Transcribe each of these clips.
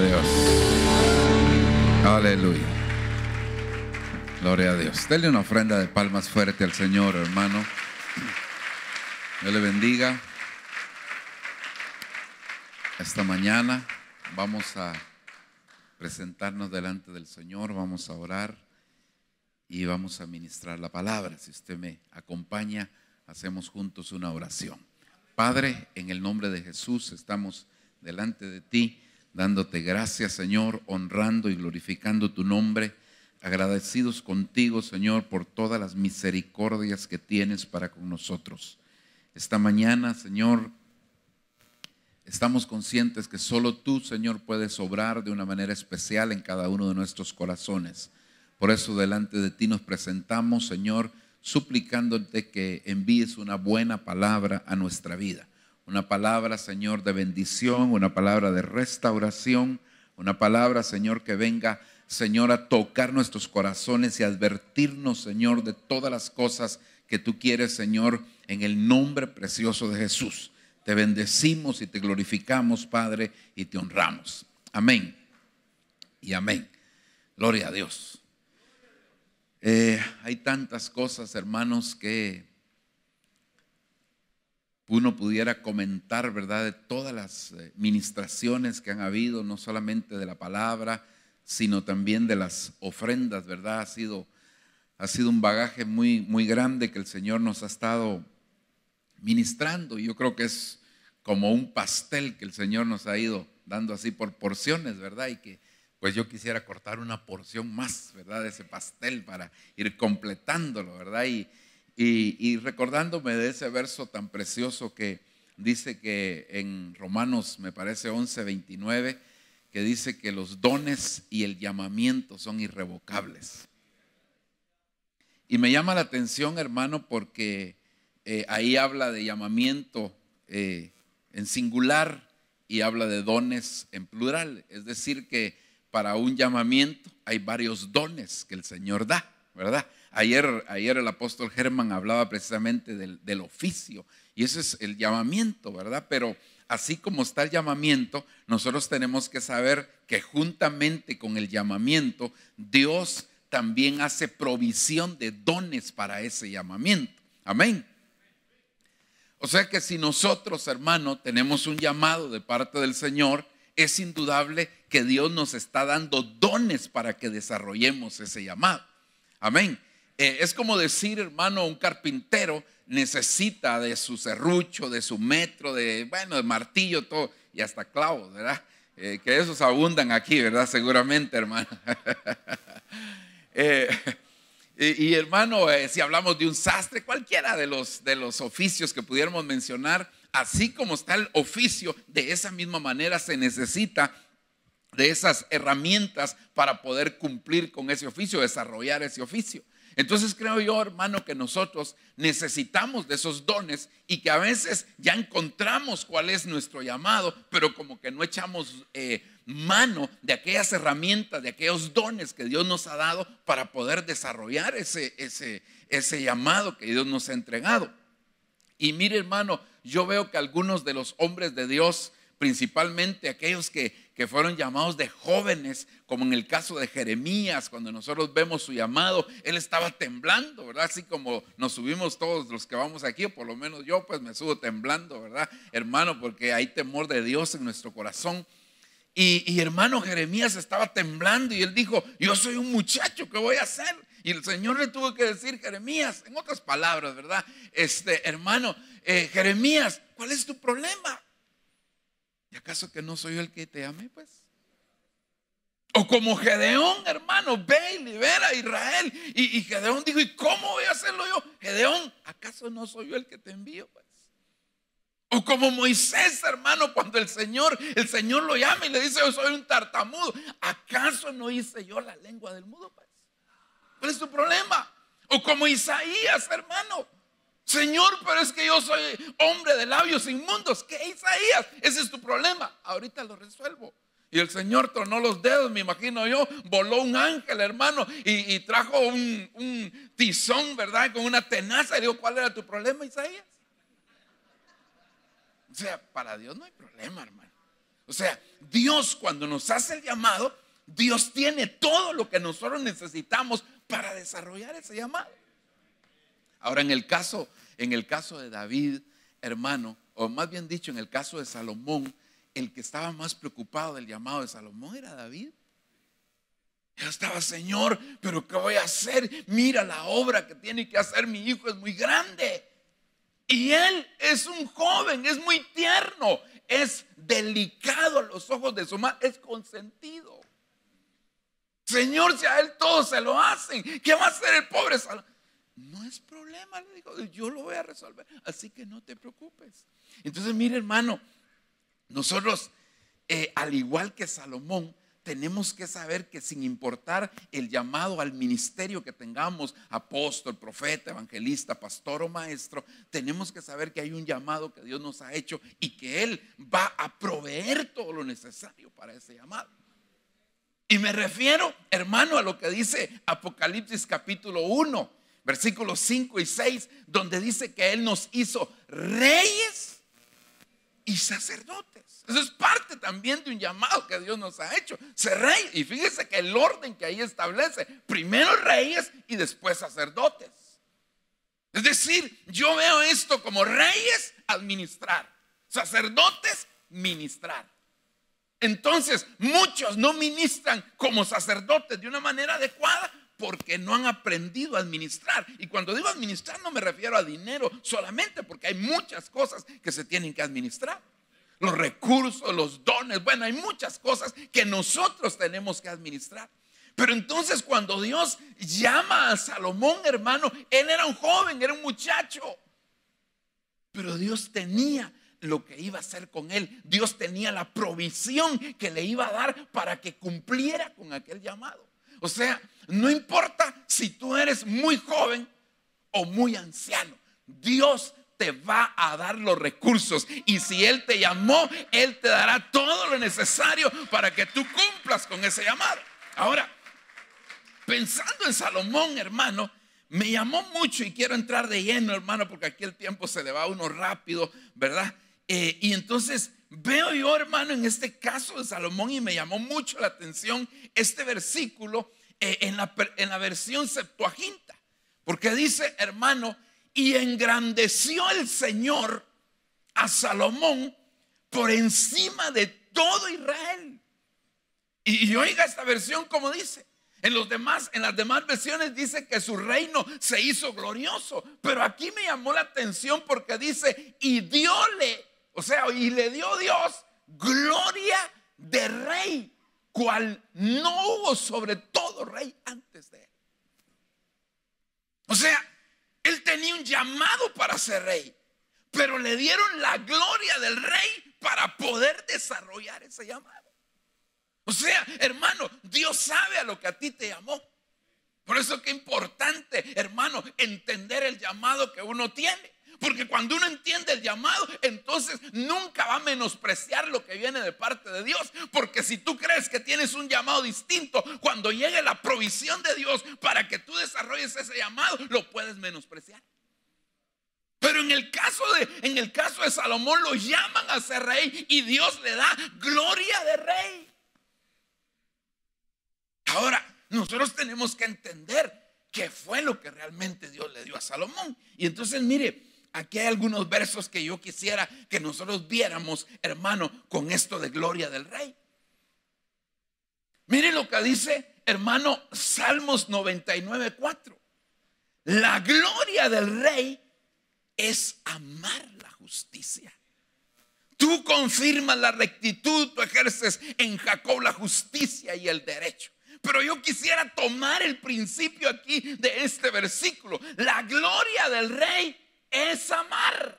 Dios. Aleluya. Gloria a Dios. Denle una ofrenda de palmas fuerte al Señor, hermano. Dios le bendiga. Esta mañana vamos a presentarnos delante del Señor, vamos a orar y vamos a ministrar la palabra. Si usted me acompaña, hacemos juntos una oración. Padre, en el nombre de Jesús estamos delante de ti dándote gracias, Señor, honrando y glorificando tu nombre, agradecidos contigo, Señor, por todas las misericordias que tienes para con nosotros. Esta mañana, Señor, estamos conscientes que solo tú, Señor, puedes obrar de una manera especial en cada uno de nuestros corazones. Por eso delante de ti nos presentamos, Señor, suplicándote que envíes una buena palabra a nuestra vida. Una palabra, Señor, de bendición, una palabra de restauración, una palabra, Señor, que venga, Señor, a tocar nuestros corazones y advertirnos, Señor, de todas las cosas que tú quieres, Señor, en el nombre precioso de Jesús. Te bendecimos y te glorificamos, Padre, y te honramos. Amén. Y amén. Gloria a Dios. Eh, hay tantas cosas, hermanos, que uno pudiera comentar, ¿verdad?, de todas las eh, ministraciones que han habido, no solamente de la palabra, sino también de las ofrendas, ¿verdad? Ha sido, ha sido un bagaje muy, muy grande que el Señor nos ha estado ministrando. Yo creo que es como un pastel que el Señor nos ha ido dando así por porciones, ¿verdad? Y que pues yo quisiera cortar una porción más, ¿verdad? De ese pastel para ir completándolo, ¿verdad? Y, y, recordándome de ese verso tan precioso que dice que en Romanos, me parece 11, 29, que dice que los dones y el llamamiento son irrevocables. Y me llama la atención, hermano, porque eh, ahí habla de llamamiento eh, en singular y habla de dones en plural. Es decir, que para un llamamiento hay varios dones que el Señor da, ¿verdad? Ayer, el apóstol Germán hablaba precisamente del, del oficio y ese es el llamamiento, ¿verdad? Pero así como está el llamamiento, nosotros tenemos que saber que juntamente con el llamamiento, Dios también hace provisión de dones para ese llamamiento. Amén. O sea que si nosotros, hermano, tenemos un llamado de parte del Señor, es indudable que Dios nos está dando dones para que desarrollemos ese llamado. Amén. Eh, es como decir, hermano, un carpintero necesita de su serrucho, de su metro, de, bueno, de martillo, todo, y hasta clavos, ¿verdad? Eh, que esos abundan aquí, ¿verdad? Seguramente, hermano. Eh, y, hermano, si hablamos de un sastre, cualquiera de los, de los oficios que pudiéramos mencionar, así como está el oficio, de esa misma manera se necesita de esas herramientas para poder cumplir con ese oficio, desarrollar ese oficio. Entonces creo yo, hermano, que nosotros necesitamos de esos dones y que a veces ya encontramos cuál es nuestro llamado, pero como que no echamos eh, mano de aquellas herramientas, de aquellos dones que Dios nos ha dado para poder desarrollar ese, ese, ese llamado que Dios nos ha entregado. Y mire, hermano, yo veo que algunos de los hombres de Dios principalmente aquellos que, fueron llamados de jóvenes, como en el caso de Jeremías, cuando nosotros vemos su llamado, él estaba temblando, ¿verdad? Así como nos subimos todos los que vamos aquí, o por lo menos yo pues me subo temblando, ¿verdad? Hermano, porque hay temor de Dios en nuestro corazón. Y, hermano Jeremías estaba temblando y él dijo, yo soy un muchacho, ¿qué voy a hacer? Y el Señor le tuvo que decir, Jeremías, en otras palabras, ¿verdad? Este, hermano, eh, Jeremías, ¿cuál es tu problema? ¿Y acaso que no soy yo el que te amé, pues? O como Gedeón, hermano, ve y libera a Israel. Y, Gedeón dijo, ¿y cómo voy a hacerlo yo? Gedeón, ¿acaso no soy yo el que te envío? Pues? O como Moisés, hermano, cuando el Señor, el Señor lo llama y le dice, yo soy un tartamudo. ¿Acaso no hice yo la lengua del mudo? Pues? ¿Cuál es tu problema? O como Isaías, hermano, Señor, pero es que yo soy hombre de labios inmundos. ¿Qué Isaías? Ese es tu problema. Ahorita lo resuelvo. Y el Señor tronó los dedos, me imagino yo, voló un ángel, hermano, y, trajo un, tizón, ¿verdad? Con una tenaza. Y digo, ¿cuál era tu problema, Isaías? O sea, para Dios no hay problema, hermano. O sea, Dios cuando nos hace el llamado, Dios tiene todo lo que nosotros necesitamos para desarrollar ese llamado. Ahora, en el caso, en el caso de David, hermano, o más bien dicho, en el caso de Salomón, el que estaba más preocupado del llamado de Salomón era David. Ya estaba, Señor, pero ¿qué voy a hacer? Mira la obra que tiene que hacer mi hijo, es muy grande. Y él es un joven, es muy tierno, es delicado a los ojos de su madre, es consentido. Señor, si a él todo se lo hacen, ¿qué va a hacer el pobre Salomón? No es problema, le digo, yo lo voy a resolver, así que no te preocupes. Entonces, mire hermano, nosotros, eh, al igual que Salomón, tenemos que saber que sin importar el llamado al ministerio que tengamos, apóstol, profeta, evangelista, pastor o maestro, tenemos que saber que hay un llamado que Dios nos ha hecho y que Él va a proveer todo lo necesario para ese llamado. Y me refiero, hermano, a lo que dice Apocalipsis capítulo 1 versículos 5 y 6, donde dice que Él nos hizo reyes y sacerdotes. Eso es parte también de un llamado que Dios nos ha hecho. Ser rey. Y fíjese que el orden que ahí establece, primero reyes y después sacerdotes. Es decir, yo veo esto como reyes administrar, sacerdotes ministrar. Entonces, muchos no ministran como sacerdotes de una manera adecuada porque no han aprendido a administrar. Y cuando digo administrar no me refiero a dinero solamente porque hay muchas cosas que se tienen que administrar. Los recursos, los dones, bueno, hay muchas cosas que nosotros tenemos que administrar. Pero entonces cuando Dios llama a Salomón, hermano, él era un joven, era un muchacho. Pero Dios tenía lo que iba a hacer con él. Dios tenía la provisión que le iba a dar para que cumpliera con aquel llamado. O sea, no importa si tú eres muy joven o muy anciano. Dios te va a dar los recursos. Y si Él te llamó, Él te dará todo lo necesario para que tú cumplas con ese llamado. Ahora, pensando en Salomón, hermano, me llamó mucho y quiero entrar de lleno, hermano, porque aquí el tiempo se le va a uno rápido, ¿verdad? Eh, y entonces veo yo, hermano, en este caso de Salomón y me llamó mucho la atención este versículo eh, en la, en la versión Septuaginta, porque dice, hermano, y engrandeció el Señor a Salomón por encima de todo Israel. Y, y, oiga esta versión como dice. En, los demás, en las demás versiones dice que su reino se hizo glorioso, pero aquí me llamó la atención porque dice, y diole, o sea, y le dio Dios gloria de rey cual no hubo sobre todo rey antes de él. O sea, él tenía un llamado para ser rey, pero le dieron la gloria del rey para poder desarrollar ese llamado. O sea, hermano, Dios sabe a lo que a ti te llamó. Por eso que importante, hermano, entender el llamado que uno tiene. Porque cuando uno entiende el llamado, entonces nunca va a menospreciar lo que viene de parte de Dios. Porque si tú crees que tienes un llamado distinto, cuando llegue la provisión de Dios para que tú desarrolles ese llamado, lo puedes menospreciar. Pero en el caso de en el caso de Salomón lo llaman a ser rey y Dios le da gloria de rey. Ahora, nosotros tenemos que entender qué fue lo que realmente Dios le dio a Salomón. Y entonces, mire, Aquí hay algunos versos que yo quisiera que nosotros viéramos, hermano, con esto de gloria del rey. Miren lo que dice, hermano, Salmos 99.4 La gloria del rey es amar la justicia. Tú confirmas la rectitud, tú ejerces en Jacob la justicia y el derecho. Pero yo quisiera tomar el principio aquí de este versículo. La gloria del rey es amar.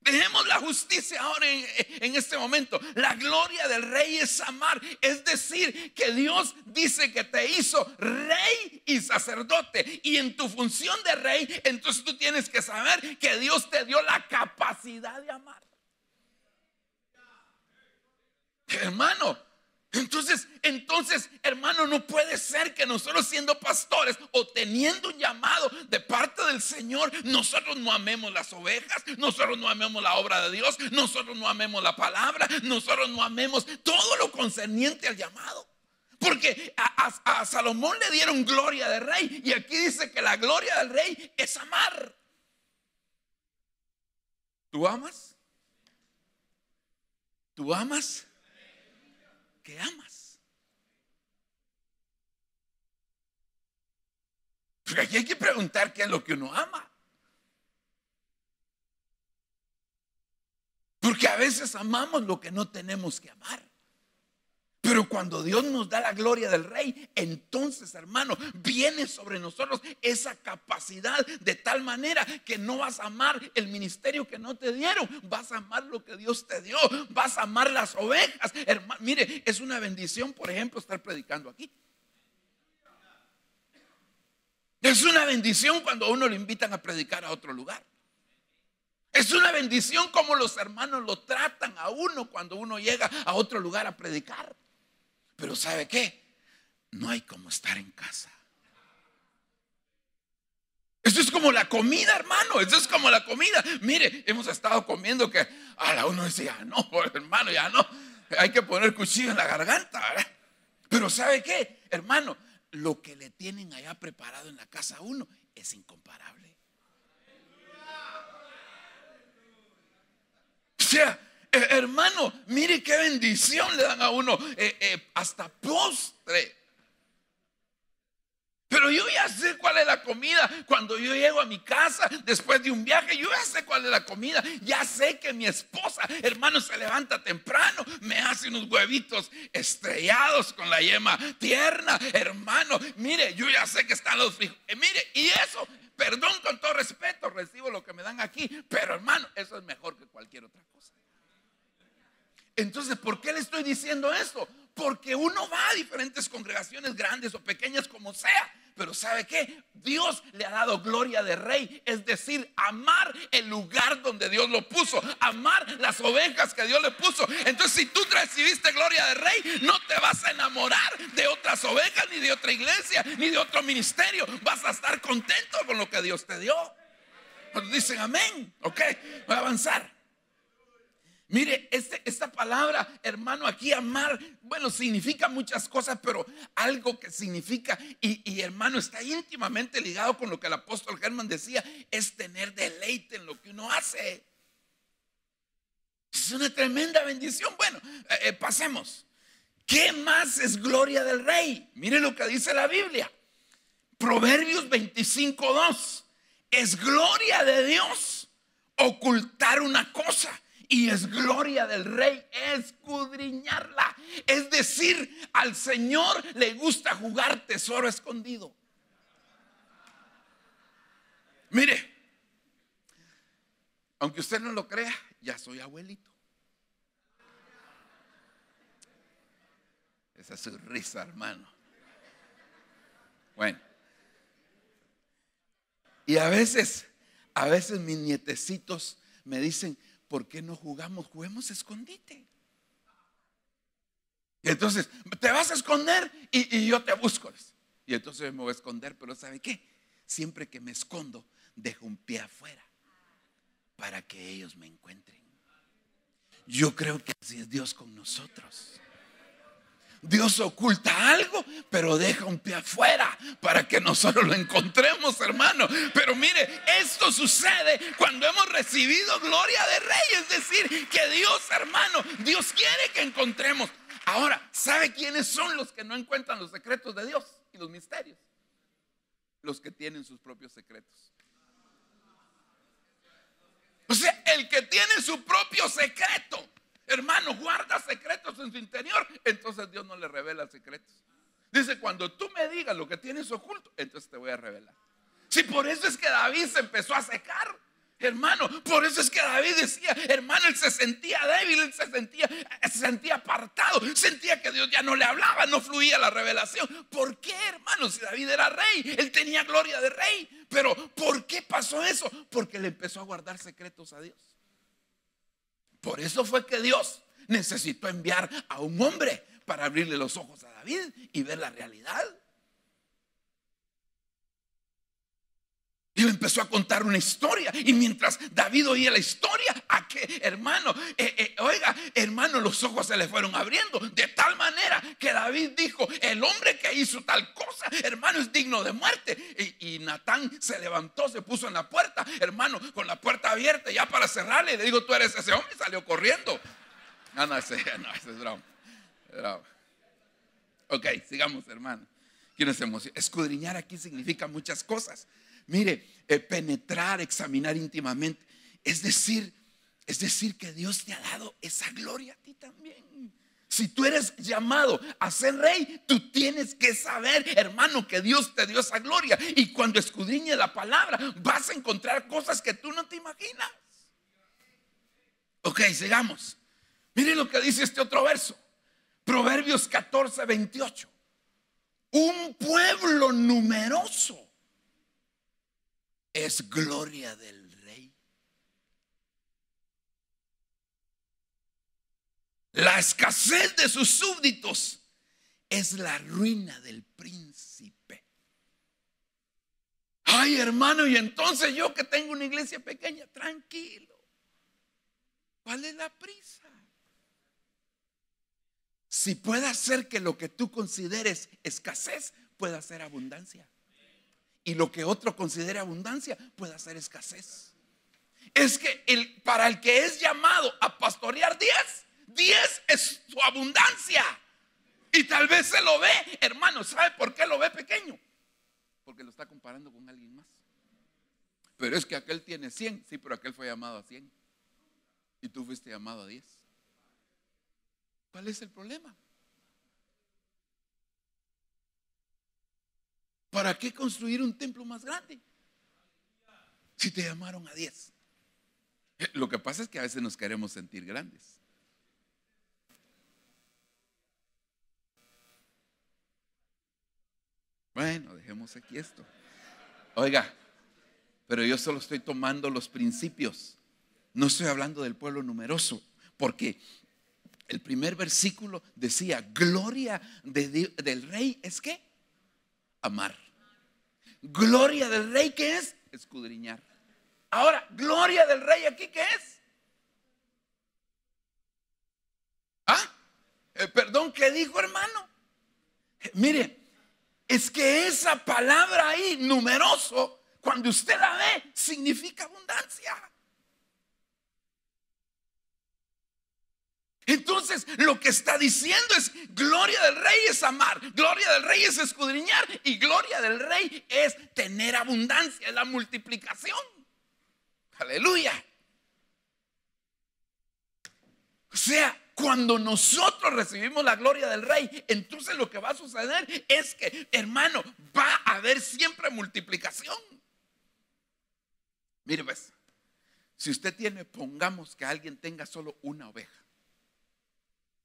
Dejemos la justicia ahora en, en, este momento. La gloria del rey es amar. Es decir, que Dios dice que te hizo rey y sacerdote. Y en tu función de rey, entonces tú tienes que saber que Dios te dio la capacidad de amar. Hermano, entonces, entonces, hermano, no puede ser que nosotros siendo pastores o teniendo un llamado de parte del Señor, nosotros no amemos las ovejas, nosotros no amemos la obra de Dios, nosotros no amemos la palabra, nosotros no amemos todo lo concerniente al llamado. Porque a, Salomón le dieron gloria de rey y aquí dice que la gloria del rey es amar. ¿Tú amas? ¿Tú amas? que amas. Porque aquí hay que preguntar qué es lo que uno ama. Porque a veces amamos lo que no tenemos que amar. Pero cuando Dios nos da la gloria del Rey, entonces, hermano, viene sobre nosotros esa capacidad de tal manera que no vas a amar el ministerio que no te dieron, vas a amar lo que Dios te dio, vas a amar las ovejas. Hermano, mire, es una bendición, por ejemplo, estar predicando aquí. Es una bendición cuando uno lo invitan a predicar a otro lugar. Es una bendición como los hermanos lo tratan a uno cuando uno llega a otro lugar a predicar. Pero ¿sabe qué? No hay como estar en casa. Eso es como la comida, hermano. Eso es como la comida. Mire, hemos estado comiendo que a la uno decía ya ah, no, hermano, ya no. Hay que poner cuchillo en la garganta, ¿verdad? Pero ¿sabe qué, hermano? Lo que le tienen allá preparado en la casa a uno es incomparable. O sea, eh, hermano, mire qué bendición le dan a uno, eh, eh, hasta postre. Pero yo ya sé cuál es la comida. Cuando yo llego a mi casa después de un viaje, yo ya sé cuál es la comida. Ya sé que mi esposa, hermano, se levanta temprano, me hace unos huevitos estrellados con la yema tierna, hermano. Mire, yo ya sé que están los frijoles. mire, y eso, perdón con todo respeto, recibo lo que me dan aquí. Pero hermano, eso es mejor que cualquier otra cosa. Entonces, ¿por qué le estoy diciendo esto? Porque uno va a diferentes congregaciones grandes o pequeñas como sea. Pero ¿sabe qué? Dios le ha dado gloria de rey. Es decir, amar el lugar donde Dios lo puso. Amar las ovejas que Dios le puso. Entonces, si tú recibiste gloria de rey, no te vas a enamorar de otras ovejas, ni de otra iglesia, ni de otro ministerio. Vas a estar contento con lo que Dios te dio. cuando dicen amén. ¿Ok? Voy a avanzar. Mire, este, esta palabra, hermano, aquí amar, bueno, significa muchas cosas, pero algo que significa, y, hermano, está íntimamente ligado con lo que el apóstol Germán decía, es tener deleite en lo que uno hace. Es una tremenda bendición. Bueno, eh, eh, pasemos. ¿Qué más es gloria del rey? Mire lo que dice la Biblia. Proverbios 25.2. Es gloria de Dios ocultar una cosa y es gloria del rey escudriñarla. Es decir, al Señor le gusta jugar tesoro escondido. Mire, aunque usted no lo crea, ya soy abuelito. Esa es su risa, hermano. Bueno. Y a veces, a veces mis nietecitos me dicen, ¿por qué no jugamos? Juguemos escondite. entonces, te vas a esconder y, y yo te busco. Y entonces me voy a esconder, pero ¿sabe qué? Siempre que me escondo, dejo un pie afuera para que ellos me encuentren. Yo creo que así es Dios con nosotros. Dios oculta algo, pero deja un pie afuera para que nosotros lo encontremos, hermano. Pero mire, esto sucede cuando hemos recibido gloria de rey, es decir, que Dios, hermano, Dios quiere que encontremos. Ahora, ¿sabe quiénes son los que no encuentran los secretos de Dios y los misterios? Los que tienen sus propios secretos. O sea, el que tiene su propio secreto Hermano, guarda secretos en su interior, entonces Dios no le revela secretos. Dice, cuando tú me digas lo que tienes oculto, entonces te voy a revelar. Si por eso es que David se empezó a secar, hermano, por eso es que David decía, hermano, él se sentía débil, él se sentía, eh, se sentía apartado, sentía que Dios ya no le hablaba, no fluía la revelación. ¿Por qué, hermano? Si David era rey, él tenía gloria de rey, pero ¿por qué pasó eso? Porque le empezó a guardar secretos a Dios. Por eso fue que Dios necesitó enviar a un hombre para abrirle los ojos a David y ver la realidad. Y empezó a contar una historia. Y mientras David oía la historia, a que hermano, eh, eh, oiga, hermano, los ojos se le fueron abriendo. De tal manera que David dijo, el hombre que hizo tal cosa, hermano, es digno de muerte. Y, Natán se levantó, se puso en la puerta, hermano, con la puerta abierta ya para cerrarle. le digo, tú eres ese hombre. Y salió corriendo. ese, es Ok, sigamos, hermano. Escudriñar aquí significa muchas cosas mire, eh, penetrar, examinar íntimamente. Es decir, es decir que Dios te ha dado esa gloria a ti también. Si tú eres llamado a ser rey, tú tienes que saber, hermano, que Dios te dio esa gloria. Y cuando escudriñe la palabra, vas a encontrar cosas que tú no te imaginas. Ok, sigamos. Mire lo que dice este otro verso. Proverbios 14, 28. Un pueblo numeroso es gloria del rey. La escasez de sus súbditos es la ruina del príncipe. Ay, hermano, y entonces yo que tengo una iglesia pequeña, tranquilo. ¿Cuál es la prisa? Si puede hacer que lo que tú consideres escasez pueda ser abundancia y lo que otro considere abundancia puede hacer escasez. Es que el, para el que es llamado a pastorear 10, 10 es su abundancia. Y tal vez se lo ve, hermano, ¿sabe por qué lo ve pequeño? Porque lo está comparando con alguien más. Pero es que aquel tiene 100, sí, pero aquel fue llamado a 100. Y tú fuiste llamado a 10. ¿Cuál es el problema? ¿Para qué construir un templo más grande? Si te llamaron a 10. Eh, lo que pasa es que a veces nos queremos sentir grandes. Bueno, dejemos aquí esto. Oiga, pero yo solo estoy tomando los principios. No estoy hablando del pueblo numeroso, porque el primer versículo decía, gloria del rey es que amar. Gloria del rey, ¿qué es? Escudriñar. Ahora, gloria del rey aquí, ¿qué es? ¿Ah? Eh, perdón, ¿qué dijo hermano? Eh, mire, es que esa palabra ahí, numeroso, cuando usted la ve, significa abundancia. Entonces lo que está diciendo es, gloria del rey es amar, gloria del rey es escudriñar y gloria del rey es tener abundancia, es la multiplicación. Aleluya. O sea, cuando nosotros recibimos la gloria del rey, entonces lo que va a suceder es que, hermano, va a haber siempre multiplicación. Mire, pues, si usted tiene, pongamos que alguien tenga solo una oveja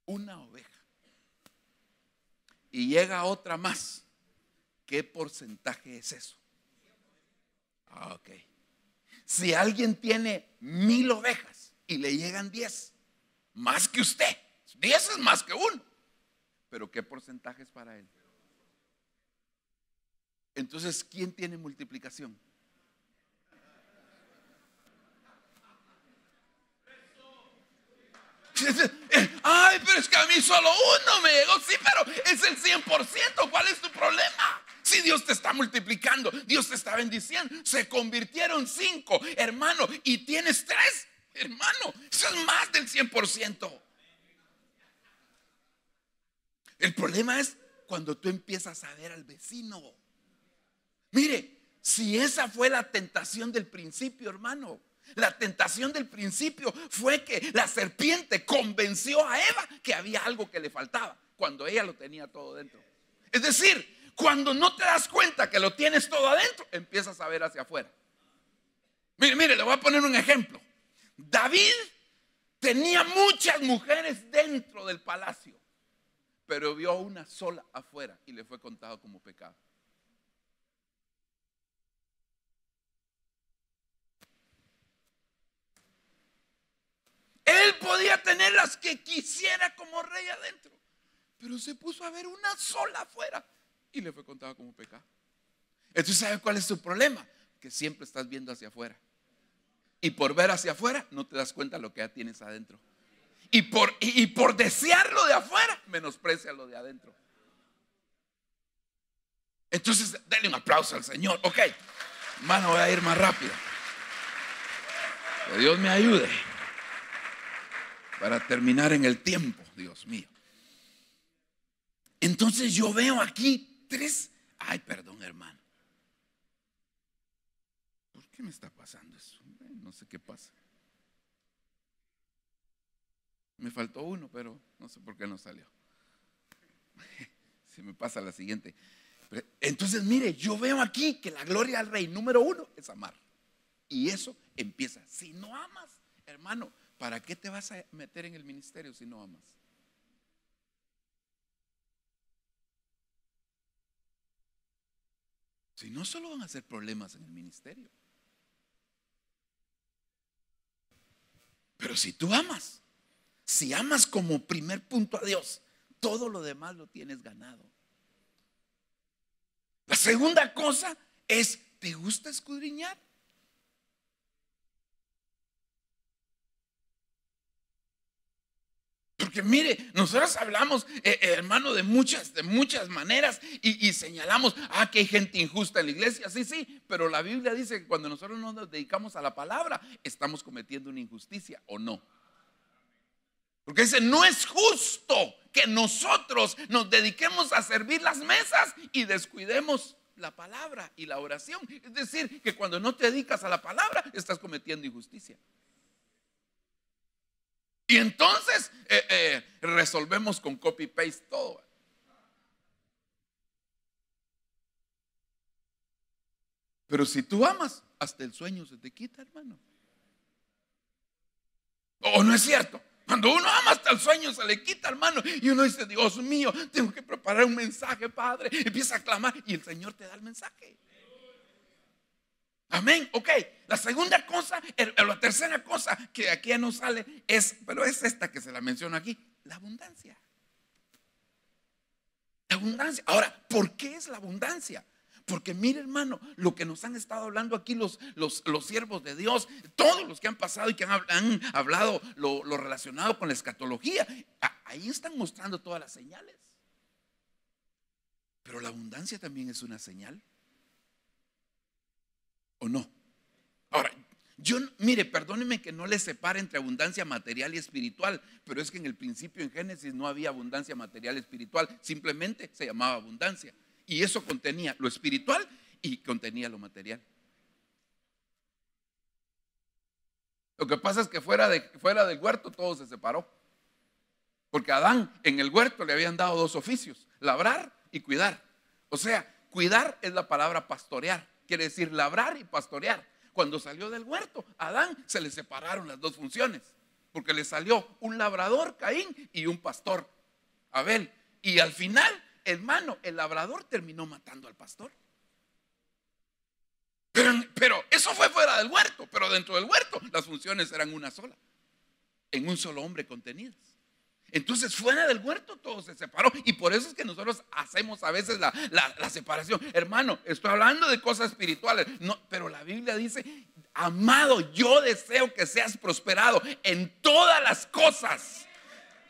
una oveja y llega otra más, ¿qué porcentaje es eso? Ah, ok. Si alguien tiene mil ovejas y le llegan diez, más que usted, diez es más que uno, pero ¿qué porcentaje es para él? Entonces, ¿quién tiene multiplicación? Ay, pero es que a mí solo uno me llegó. Sí, pero es el 100%. ¿Cuál es tu problema? Si Dios te está multiplicando, Dios te está bendiciendo. Se convirtieron cinco, hermano, y tienes tres, hermano. Eso es más del 100%. El problema es cuando tú empiezas a ver al vecino. Mire, si esa fue la tentación del principio, hermano, la tentación del principio fue que la serpiente convenció a Eva que había algo que le faltaba cuando ella lo tenía todo dentro. Es decir, cuando no te das cuenta que lo tienes todo adentro, empiezas a ver hacia afuera. Mire, mire, le voy a poner un ejemplo. David tenía muchas mujeres dentro del palacio, pero vio una sola afuera y le fue contado como pecado. Él podía tener las que quisiera como rey adentro. Pero se puso a ver una sola afuera y le fue contada como pecado. Entonces, ¿sabes cuál es tu problema? Que siempre estás viendo hacia afuera. Y por ver hacia afuera, no te das cuenta lo que ya tienes adentro. Y por, y, por desear lo de afuera, menosprecia lo de adentro. Entonces, denle un aplauso al Señor. Ok, mano, voy a ir más rápido. Que Dios me ayude para terminar en el tiempo, Dios mío. Entonces yo veo aquí tres, ay, perdón hermano. ¿Por qué me está pasando eso? No sé qué pasa. Me faltó uno, pero no sé por qué no salió. Se me pasa la siguiente. Entonces, mire, yo veo aquí que la gloria al rey número uno es amar. Y eso empieza. Si no amas, hermano, ¿Para qué te vas a meter en el ministerio si no amas? Si no, solo van a ser problemas en el ministerio. Pero si tú amas, si amas como primer punto a Dios, todo lo demás lo tienes ganado. La segunda cosa es, ¿te gusta escudriñar? Porque mire, nosotros hablamos, eh, eh, hermano, de muchas, de muchas maneras y, y, señalamos, ah, que hay gente injusta en la iglesia, sí, sí, pero la Biblia dice que cuando nosotros no nos dedicamos a la palabra, estamos cometiendo una injusticia o no. Porque dice, no es justo que nosotros nos dediquemos a servir las mesas y descuidemos la palabra y la oración. Es decir, que cuando no te dedicas a la palabra, estás cometiendo injusticia. Y entonces eh, eh, resolvemos con copy-paste todo. Pero si tú amas, hasta el sueño se te quita, hermano. ¿O oh, no es cierto? Cuando uno ama hasta el sueño se le quita, hermano. Y uno dice, Dios mío, tengo que preparar un mensaje, Padre. Empieza a clamar y el Señor te da el mensaje. Amén, ok. La segunda cosa, la tercera cosa que aquí ya no sale es, pero es esta que se la menciono aquí, la abundancia. La abundancia. Ahora, ¿por qué es la abundancia? Porque mire hermano, lo que nos han estado hablando aquí los, los, siervos de Dios, todos los que han pasado y que han, hablado lo, relacionado con la escatología, ahí están mostrando todas las señales. Pero la abundancia también es una señal. ¿O no? Ahora, yo, mire, perdóneme que no le separe entre abundancia material y espiritual, pero es que en el principio en Génesis no había abundancia material y espiritual, simplemente se llamaba abundancia. Y eso contenía lo espiritual y contenía lo material. Lo que pasa es que fuera, de, fuera del huerto todo se separó. Porque Adán en el huerto le habían dado dos oficios, labrar y cuidar. O sea, cuidar es la palabra pastorear quiere decir labrar y pastorear. Cuando salió del huerto, Adán se le separaron las dos funciones, porque le salió un labrador, Caín, y un pastor, Abel. Y al final, hermano, el labrador terminó matando al pastor. Pero, pero, eso fue fuera del huerto, pero dentro del huerto las funciones eran una sola, en un solo hombre contenidas. Entonces fuera del huerto todo se separó. Y por eso es que nosotros hacemos a veces la, separación. Hermano, estoy hablando de cosas espirituales, no, pero la Biblia dice, amado, yo deseo que seas prosperado en todas las cosas.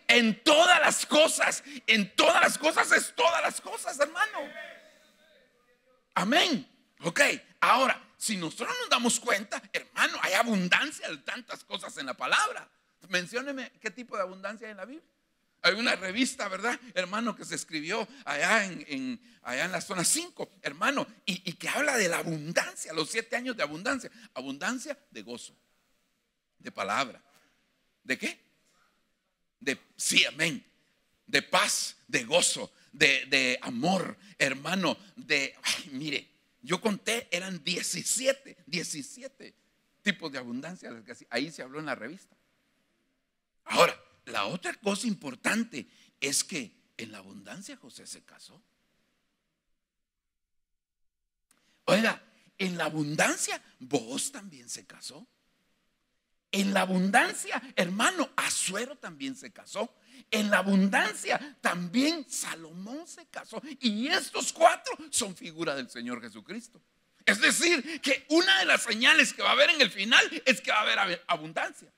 En todas las cosas, en todas las cosas es todas las cosas, hermano. Amén. Ok, ahora, si nosotros nos damos cuenta, hermano, hay abundancia de tantas cosas en la palabra. Mencióneme qué tipo de abundancia hay en la Biblia. Hay una revista, ¿verdad, hermano, que se escribió allá en, allá en la zona 5, hermano, y, que habla de la abundancia, los siete años de abundancia. Abundancia de gozo, de palabra. ¿De qué? De sí, amén. De paz, de gozo, de, amor, hermano, de, mire, yo conté, eran 17, 17 tipos de abundancia. Ahí se habló en la revista. Ahora, la otra cosa importante es que en la abundancia José se casó. Oiga, en la abundancia vos también se casó. En la abundancia, hermano, Azuero también se casó. En la abundancia también Salomón se casó. Y estos cuatro son figura del Señor Jesucristo. Es decir, que una de las señales que va a haber en el final es que va a haber abundancia.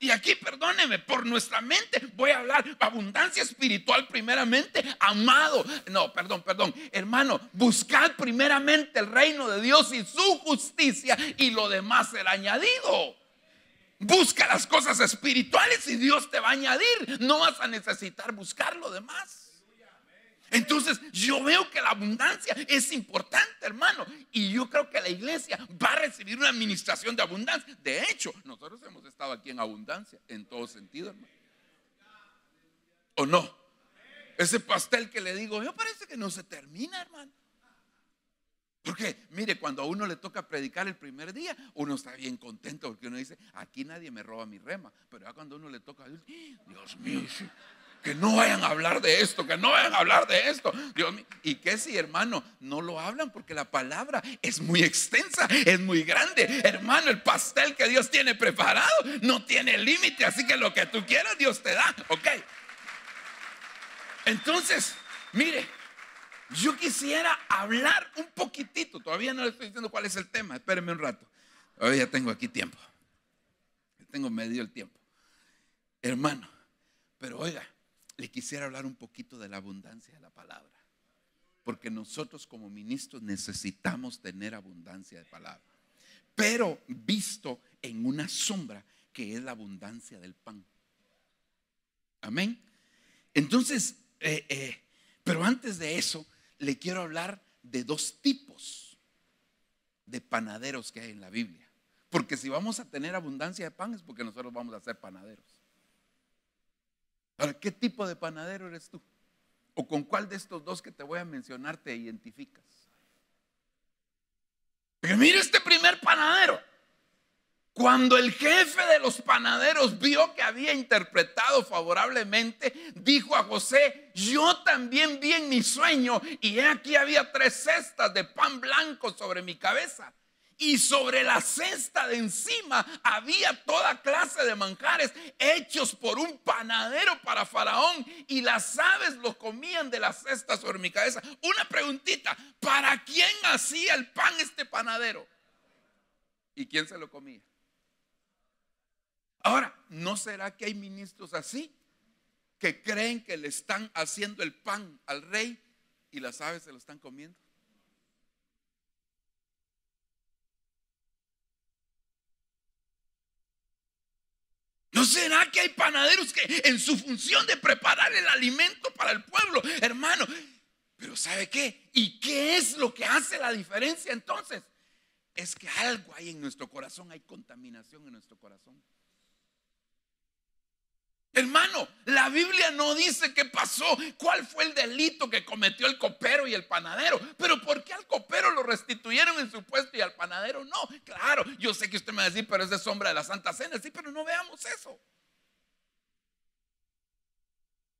Y aquí, perdóneme, por nuestra mente voy a hablar abundancia espiritual primeramente, amado. No, perdón, perdón. Hermano, buscad primeramente el reino de Dios y su justicia y lo demás será añadido. Busca las cosas espirituales y Dios te va a añadir. No vas a necesitar buscar lo demás. Entonces yo veo que la abundancia es importante, hermano. Y yo creo que la iglesia va a recibir una administración de abundancia. De hecho, nosotros hemos estado aquí en abundancia, en todo sentido, hermano. ¿O no? Ese pastel que le digo, yo parece que no se termina, hermano. Porque, mire, cuando a uno le toca predicar el primer día, uno está bien contento porque uno dice, aquí nadie me roba mi rema. Pero ya cuando uno le toca, Dios mío, que no vayan a hablar de esto, que no vayan a hablar de esto. ¿Y que si, hermano? No lo hablan porque la palabra es muy extensa, es muy grande. Hermano, el pastel que Dios tiene preparado no tiene límite, así que lo que tú quieras, Dios te da. Ok. Entonces, mire, yo quisiera hablar un poquitito. Todavía no le estoy diciendo cuál es el tema. Espérenme un rato. Todavía tengo aquí tiempo. Tengo medio el tiempo. Hermano, pero oiga, le quisiera hablar un poquito de la abundancia de la palabra. Porque nosotros como ministros necesitamos tener abundancia de palabra. Pero visto en una sombra que es la abundancia del pan. Amén. Entonces, eh, eh, pero antes de eso, le quiero hablar de dos tipos de panaderos que hay en la Biblia. Porque si vamos a tener abundancia de pan es porque nosotros vamos a ser panaderos. Ahora, ¿qué tipo de panadero eres tú? ¿O con cuál de estos dos que te voy a mencionar te identificas? Pero mire este primer panadero. Cuando el jefe de los panaderos vio que había interpretado favorablemente, dijo a José, yo también vi en mi sueño y aquí había tres cestas de pan blanco sobre mi cabeza y sobre la cesta de encima había toda clase de manjares hechos por un panadero para Faraón y las aves los comían de la cesta sobre mi cabeza. Una preguntita, ¿para quién hacía el pan este panadero? ¿Y quién se lo comía? Ahora, ¿no será que hay ministros así que creen que le están haciendo el pan al rey y las aves se lo están comiendo? ¿No será que hay panaderos que en su función de preparar el alimento para el pueblo, hermano? Pero ¿sabe qué? ¿Y qué es lo que hace la diferencia entonces? Es que algo hay en nuestro corazón, hay contaminación en nuestro corazón. Hermano, la Biblia no dice qué pasó, cuál fue el delito que cometió el copero y el panadero, pero ¿por qué al copero lo restituyeron en su puesto y al panadero no? Claro, yo sé que usted me va a decir, pero es de sombra de la Santa Cena, sí, pero no veamos eso.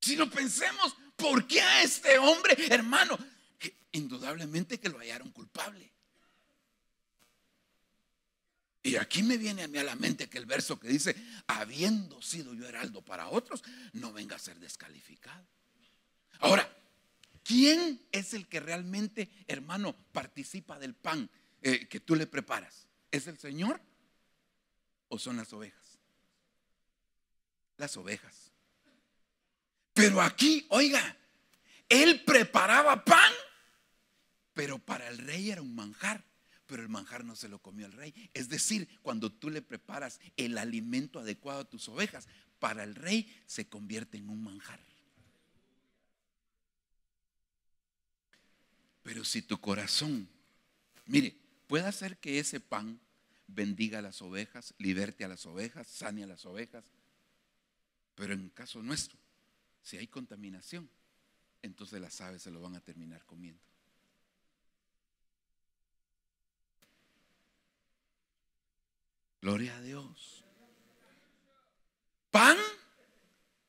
Si no pensemos, ¿por qué a este hombre, hermano, indudablemente que lo hallaron culpable? Y aquí me viene a mí a la mente que el verso que dice, habiendo sido yo heraldo para otros, no venga a ser descalificado. Ahora, ¿quién es el que realmente, hermano, participa del pan eh, que tú le preparas? ¿Es el Señor o son las ovejas? Las ovejas. Pero aquí, oiga, él preparaba pan, pero para el rey era un manjar pero el manjar no se lo comió el rey. Es decir, cuando tú le preparas el alimento adecuado a tus ovejas, para el rey se convierte en un manjar. Pero si tu corazón, mire, puede hacer que ese pan bendiga a las ovejas, liberte a las ovejas, sane a las ovejas, pero en caso nuestro, si hay contaminación, entonces las aves se lo van a terminar comiendo. Gloria a Dios. Pan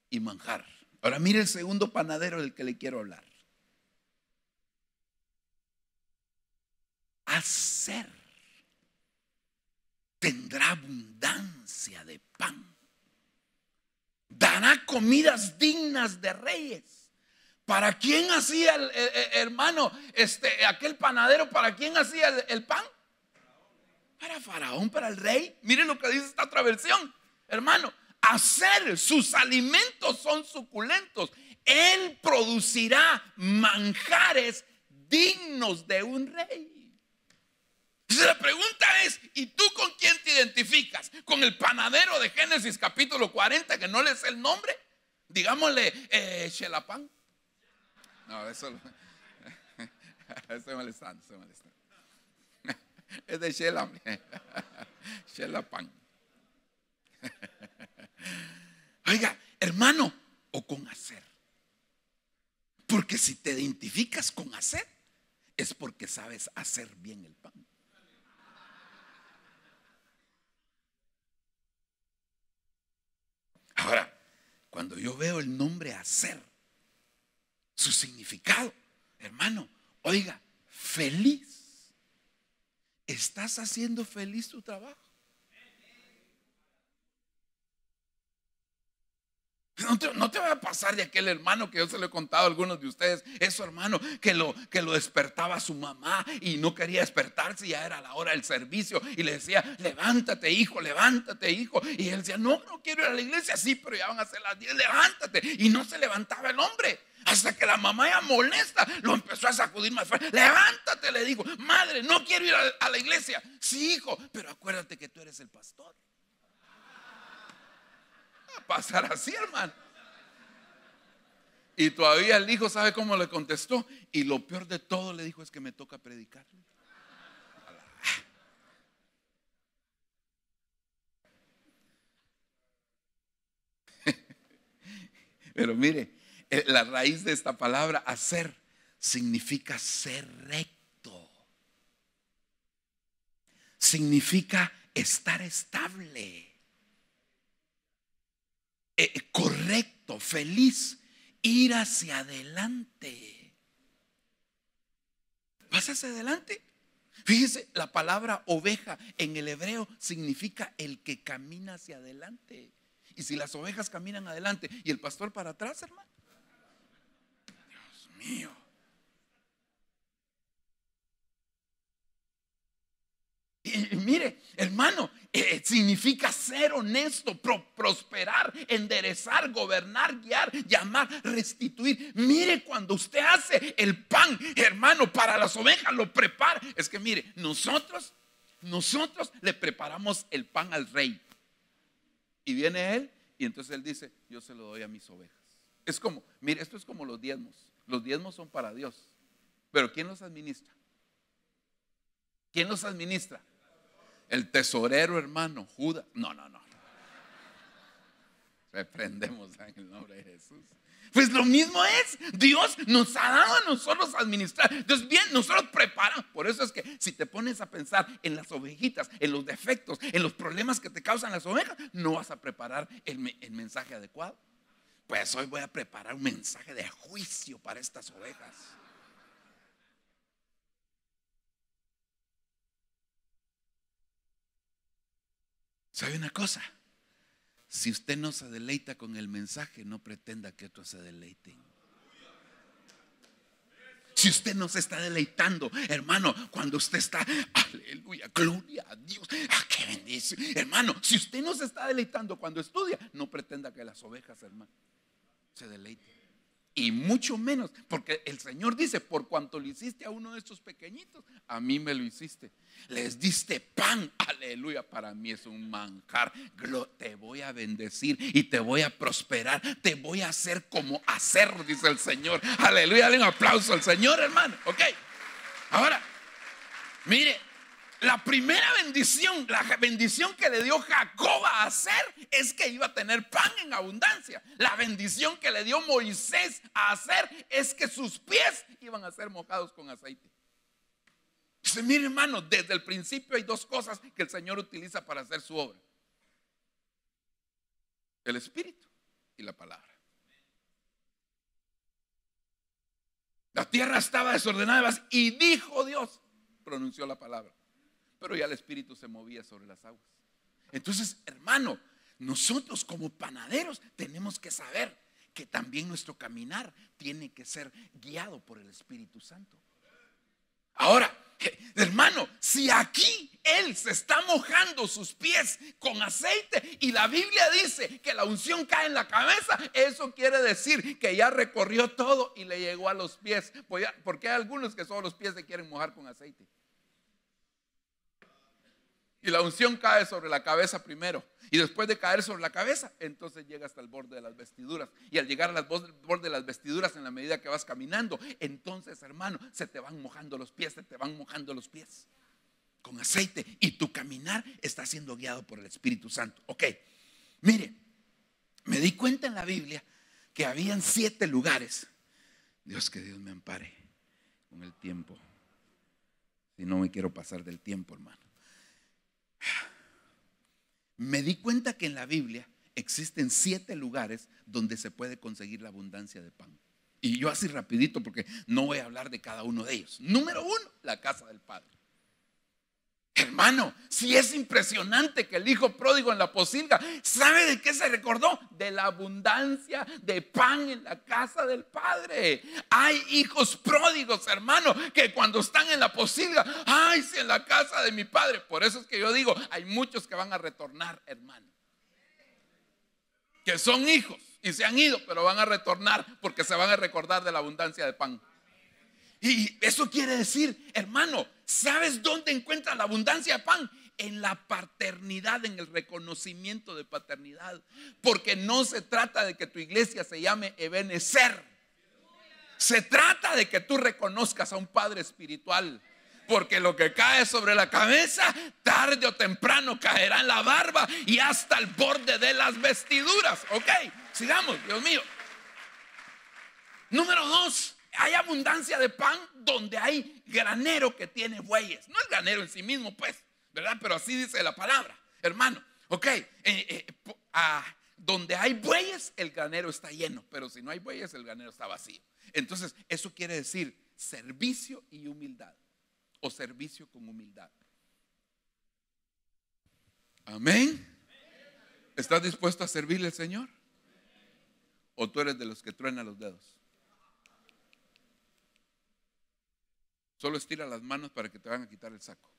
y manjar. Ahora mire el segundo panadero del que le quiero hablar. Hacer tendrá abundancia de pan. Dará comidas dignas de reyes. ¿Para quién hacía el, hermano, este, aquel panadero, para quién hacía el pan? Para Faraón, para el rey. Miren lo que dice esta otra versión hermano. Hacer sus alimentos son suculentos. Él producirá manjares dignos de un rey. la pregunta es, ¿y tú con quién te identificas? ¿Con el panadero de Génesis capítulo 40 que no le es el nombre? Digámosle, eh, No, eso... Estoy molestando, estoy molestando es de Shella Pan. Oiga, hermano, o con hacer. Porque si te identificas con hacer, es porque sabes hacer bien el pan. Ahora, cuando yo veo el nombre hacer, su significado, hermano, oiga, feliz estás haciendo feliz tu trabajo. No te, va a pasar de aquel hermano que yo se lo he contado a algunos de ustedes, eso hermano que lo, que lo despertaba su mamá y no quería despertarse, ya era la hora del servicio y le decía, levántate hijo, levántate hijo. Y él decía, no, no quiero ir a la iglesia, sí, pero ya van a ser las 10, levántate. Y no se levantaba el hombre. Hasta que la mamá ya molesta, lo empezó a sacudir más fuerte. Levántate, le dijo madre, no quiero ir a, la iglesia. Sí, hijo, pero acuérdate que tú eres el pastor. a pasar así, hermano. Y todavía el hijo sabe cómo le contestó. Y lo peor de todo le dijo es que me toca predicar Pero mire, eh, la raíz de esta palabra, hacer, significa ser recto. Significa estar estable, eh, eh, correcto, feliz, ir hacia adelante. Vas hacia adelante. Fíjese, la palabra oveja en el hebreo significa el que camina hacia adelante. Y si las ovejas caminan adelante y el pastor para atrás, hermano, mío. Y, mire, hermano, eh, eh, significa ser honesto, prosperar, enderezar, gobernar, guiar, llamar, restituir. Mire, cuando usted hace el pan, hermano, para las ovejas, lo prepara. Es que mire, nosotros, nosotros le preparamos el pan al rey. Y viene él y entonces él dice, yo se lo doy a mis ovejas. Es como, mire, esto es como los diezmos. Los diezmos son para Dios. Pero ¿quién los administra? ¿Quién los administra? El tesorero hermano, Judas. No, no, no. Reprendemos en el nombre de Jesús. Pues lo mismo es, Dios nos ha dado a nosotros administrar. Entonces, bien, nosotros preparamos. Por eso es que si te pones a pensar en las ovejitas, en los defectos, en los problemas que te causan las ovejas, no vas a preparar el mensaje adecuado. Pues hoy voy a preparar un mensaje de juicio para estas ovejas. ¿Sabe una cosa? Si usted no se deleita con el mensaje, no pretenda que otros se deleiten. Si usted no se está deleitando, hermano, cuando usted está, aleluya, gloria a Dios, ¡ah, qué bendición! Hermano, si usted no se está deleitando cuando estudia, no pretenda que las ovejas, hermano deleite. Y mucho menos, porque el Señor dice, por cuanto Lo hiciste a uno de estos pequeñitos, a mí me lo hiciste. Les diste pan, aleluya, para mí es un manjar. Te voy a bendecir y te voy a prosperar. Te voy a hacer como hacer, dice el Señor. Aleluya, den un aplauso al Señor, hermano. Ok. Ahora, mire, la primera bendición, la bendición que le dio Jacob a hacer es que iba a tener pan en abundancia. La bendición que le dio Moisés a hacer es que sus pies iban a ser mojados con aceite. Dice mire hermano, desde el principio hay dos cosas que el Señor utiliza para hacer su obra. El Espíritu y la palabra. La tierra estaba desordenada y dijo Dios, pronunció la palabra pero ya el Espíritu se movía sobre las aguas. Entonces, hermano, nosotros como panaderos tenemos que saber que también nuestro caminar tiene que ser guiado por el Espíritu Santo. Ahora, hermano, si aquí Él se está mojando sus pies con aceite y la Biblia dice que la unción cae en la cabeza, eso quiere decir que ya recorrió todo y le llegó a los pies. Pues porque hay algunos que solo los pies se quieren mojar con aceite. Y la unción cae sobre la cabeza primero. Y después de caer sobre la cabeza, entonces llega hasta el borde de las vestiduras. Y al llegar al borde de las vestiduras, en la medida que vas caminando, entonces, hermano, se te van mojando los pies, se te van mojando los pies con aceite. Y tu caminar está siendo guiado por el Espíritu Santo. Ok, mire, me di cuenta en la Biblia que habían siete lugares. Dios que Dios me ampare con el tiempo. Si no me quiero pasar del tiempo, hermano. Me di cuenta que en la Biblia existen siete lugares donde se puede conseguir la abundancia de pan. Y yo así rapidito porque no voy a hablar de cada uno de ellos. Número uno, la casa del Padre. Hermano, si es impresionante que el hijo pródigo en la posilga, ¿sabe de qué se recordó? De la abundancia de pan en la casa del padre. Hay hijos pródigos, hermano, que cuando están en la posilga, ay, si en la casa de mi padre. Por eso es que yo digo, hay muchos que van a retornar, hermano. Que son hijos y se han ido, pero van a retornar porque se van a recordar de la abundancia de pan. Y eso quiere decir, hermano, ¿Sabes dónde encuentra la abundancia de pan? En la paternidad, en el reconocimiento de paternidad. Porque no se trata de que tu iglesia se llame Ebenezer. Se trata de que tú reconozcas a un Padre espiritual. Porque lo que cae sobre la cabeza, tarde o temprano caerá en la barba y hasta el borde de las vestiduras. Ok, sigamos, Dios mío. Número dos, hay abundancia de pan donde hay granero que tiene bueyes. No es granero en sí mismo, pues, ¿verdad? Pero así dice la palabra, hermano. Ok, eh, eh, donde hay bueyes, el granero está lleno, pero si no hay bueyes, el granero está vacío. Entonces, eso quiere decir servicio y humildad, o servicio con humildad. Amén. ¿Estás dispuesto a servirle al Señor? ¿O tú eres de los que truenan los dedos? Solo estira las manos para que te van a quitar el saco.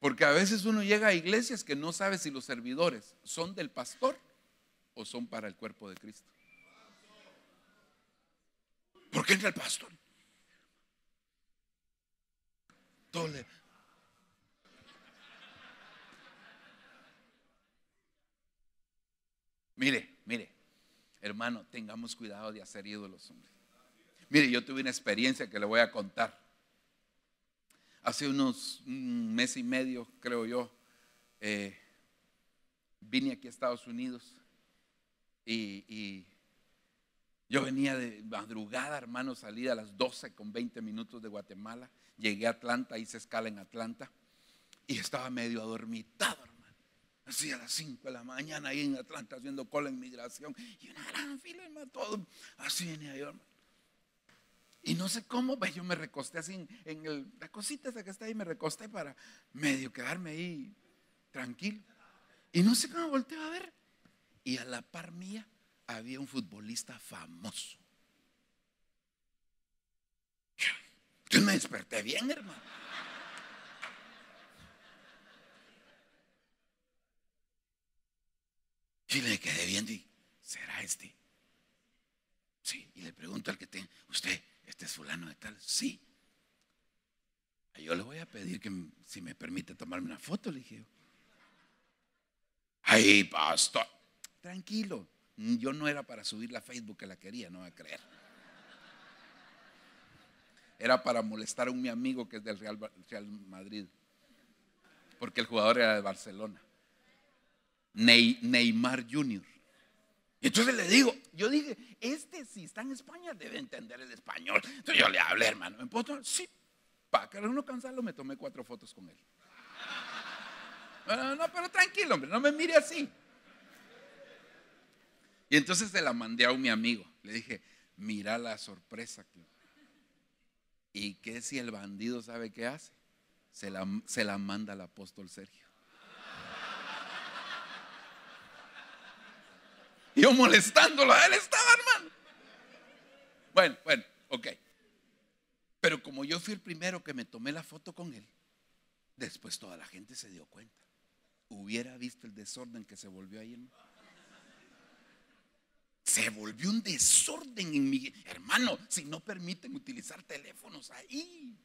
Porque a veces uno llega a iglesias que no sabe si los servidores son del pastor o son para el cuerpo de Cristo. ¿Por qué entra el pastor? Todo Mire, mire, hermano, tengamos cuidado de hacer ídolos, hombres. Mire, yo tuve una experiencia que le voy a contar. Hace unos mes y medio, creo yo, eh, vine aquí a Estados Unidos y, y, yo venía de madrugada, hermano, salí a las 12 con 20 minutos de Guatemala, llegué a Atlanta, hice escala en Atlanta y estaba medio adormitado, así a las 5 de la mañana ahí en Atlanta haciendo cola en migración y una gran fila, hermano, todo así venía yo Y no sé cómo, pues, yo me recosté así en, el, la cosita esa que está ahí, me recosté para medio quedarme ahí tranquilo. Y no sé cómo volteo a ver. Y a la par mía había un futbolista famoso. Yo me desperté bien, hermano. Y le quedé viendo y, ¿será este? Sí, y le pregunto al que tiene ¿usted, este es fulano de tal? Sí. Yo le voy a pedir que si me permite tomarme una foto, le dije. Ay, pastor. Tranquilo, yo no era para subirla a Facebook que la quería, no va a creer. Era para molestar a un mi amigo que es del Real Madrid, porque el jugador era de Barcelona. Neymar Jr. Y entonces le digo, yo dije, este si está en España debe entender el español. Entonces yo le hablé, hermano, ¿me puedo Sí, para que no cansarlo me tomé cuatro fotos con él. no, pero tranquilo, hombre, no me mire así. Y entonces se la mandé a un mi amigo. Le dije, mira la sorpresa. ¿Y qué si el bandido sabe qué hace? Se la, se la manda al apóstol Sergio. yo molestándolo, él estaba, hermano. Bueno, bueno, ok. Pero como yo fui el primero que me tomé la foto con él, después toda la gente se dio cuenta. Hubiera visto el desorden que se volvió ahí, Se volvió un desorden en mi hermano. Si no permiten utilizar teléfonos ahí.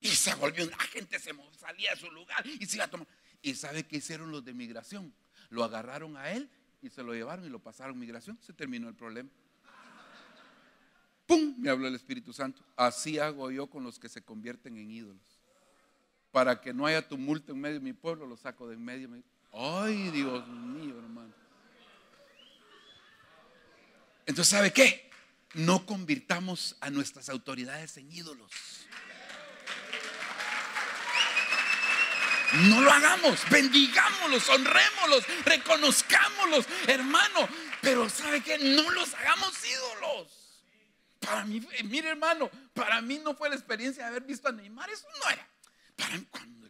Y se volvió, la gente se salía de su lugar y se iba a tomar. ¿Y sabe qué hicieron los de migración? Lo agarraron a él y se lo llevaron y lo pasaron migración. Se terminó el problema. ¡Pum! Me habló el Espíritu Santo. Así hago yo con los que se convierten en ídolos. Para que no haya tumulto en medio de mi pueblo, lo saco de en medio. Ay, Dios mío, hermano. Entonces, ¿sabe qué? No convirtamos a nuestras autoridades en ídolos. No lo hagamos, bendigámoslos, honrémoslos, reconozcámoslos, hermano. Pero ¿sabe qué? No los hagamos ídolos. Para mí, eh, mire hermano, para mí no fue la experiencia de haber visto a Neymar, eso no era. Para mí, cuando,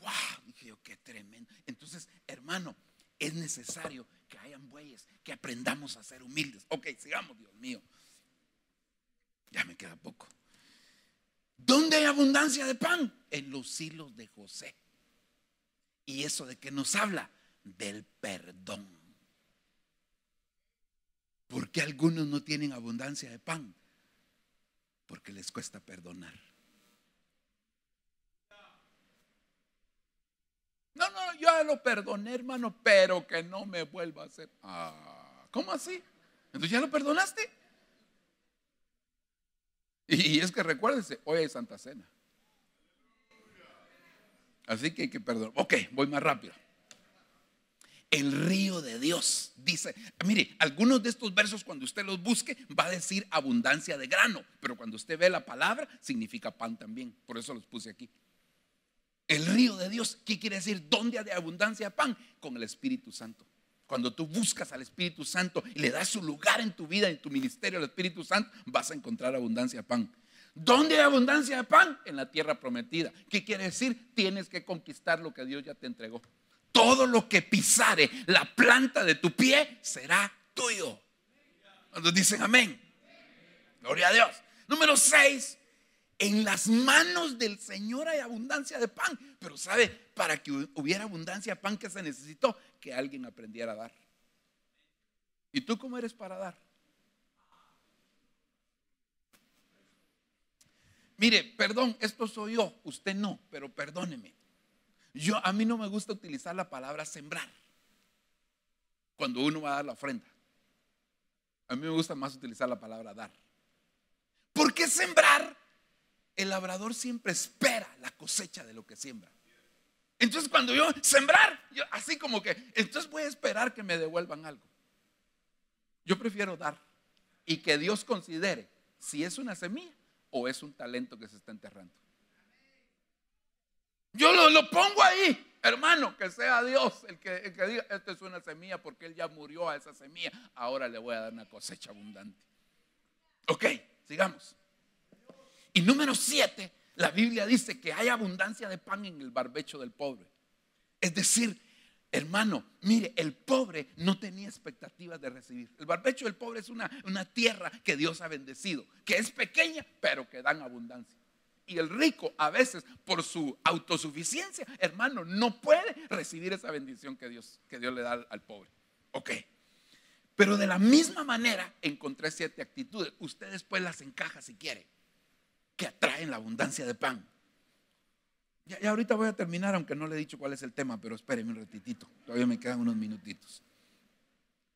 wow, dije yo, qué tremendo. Entonces, hermano, es necesario que hayan bueyes, que aprendamos a ser humildes. Ok, sigamos, Dios mío. Ya me queda poco. ¿Dónde hay abundancia de pan? En los hilos de José. ¿Y eso de que nos habla? Del perdón. ¿Por qué algunos no tienen abundancia de pan? Porque les cuesta perdonar. No, no, yo ya lo perdoné, hermano, pero que no me vuelva a hacer. Ah, ¿cómo así? Entonces ya lo perdonaste. Y es que recuérdense, hoy es Santa Cena. Así que hay que perdonar. Ok, voy más rápido. El río de Dios dice, mire, algunos de estos versos cuando usted los busque va a decir abundancia de grano, pero cuando usted ve la palabra significa pan también. Por eso los puse aquí. El río de Dios, ¿qué quiere decir? ¿Dónde hay abundancia de pan? Con el Espíritu Santo. Cuando tú buscas al Espíritu Santo y le das su lugar en tu vida, en tu ministerio al Espíritu Santo, vas a encontrar abundancia de pan. ¿Dónde hay abundancia de pan? En la tierra prometida. ¿Qué quiere decir? Tienes que conquistar lo que Dios ya te entregó. Todo lo que pisare la planta de tu pie será tuyo. Cuando dicen amén. Gloria a Dios. Número 6. En las manos del Señor hay abundancia de pan. Pero sabe, para que hubiera abundancia de pan que se necesitó, que alguien aprendiera a dar. ¿Y tú cómo eres para dar? Mire, perdón, esto soy yo, usted no, pero perdóneme. Yo a mí no me gusta utilizar la palabra sembrar cuando uno va a dar la ofrenda. A mí me gusta más utilizar la palabra dar. ¿Por qué sembrar? El labrador siempre espera la cosecha de lo que siembra. Entonces cuando yo sembrar, yo así como que, entonces voy a esperar que me devuelvan algo. Yo prefiero dar y que Dios considere si es una semilla o es un talento que se está enterrando. Yo lo, pongo ahí, hermano, que sea Dios el que, el que diga, esto es una semilla porque Él ya murió a esa semilla, ahora le voy a dar una cosecha abundante. Ok, sigamos. Y número siete, la Biblia dice que hay abundancia de pan en el barbecho del pobre. Es decir, Hermano, mire, el pobre no tenía expectativas de recibir. El barbecho del pobre es una, tierra que Dios ha bendecido, que es pequeña, pero que dan abundancia. Y el rico a veces, por su autosuficiencia, hermano, no puede recibir esa bendición que Dios, que Dios le da al, pobre. Ok. Pero de la misma manera encontré siete actitudes. Ustedes pues las encaja si quiere, que atraen la abundancia de pan. Ya, ahorita voy a terminar, aunque no le he dicho cuál es el tema, pero espéreme un ratitito, todavía me quedan unos minutitos.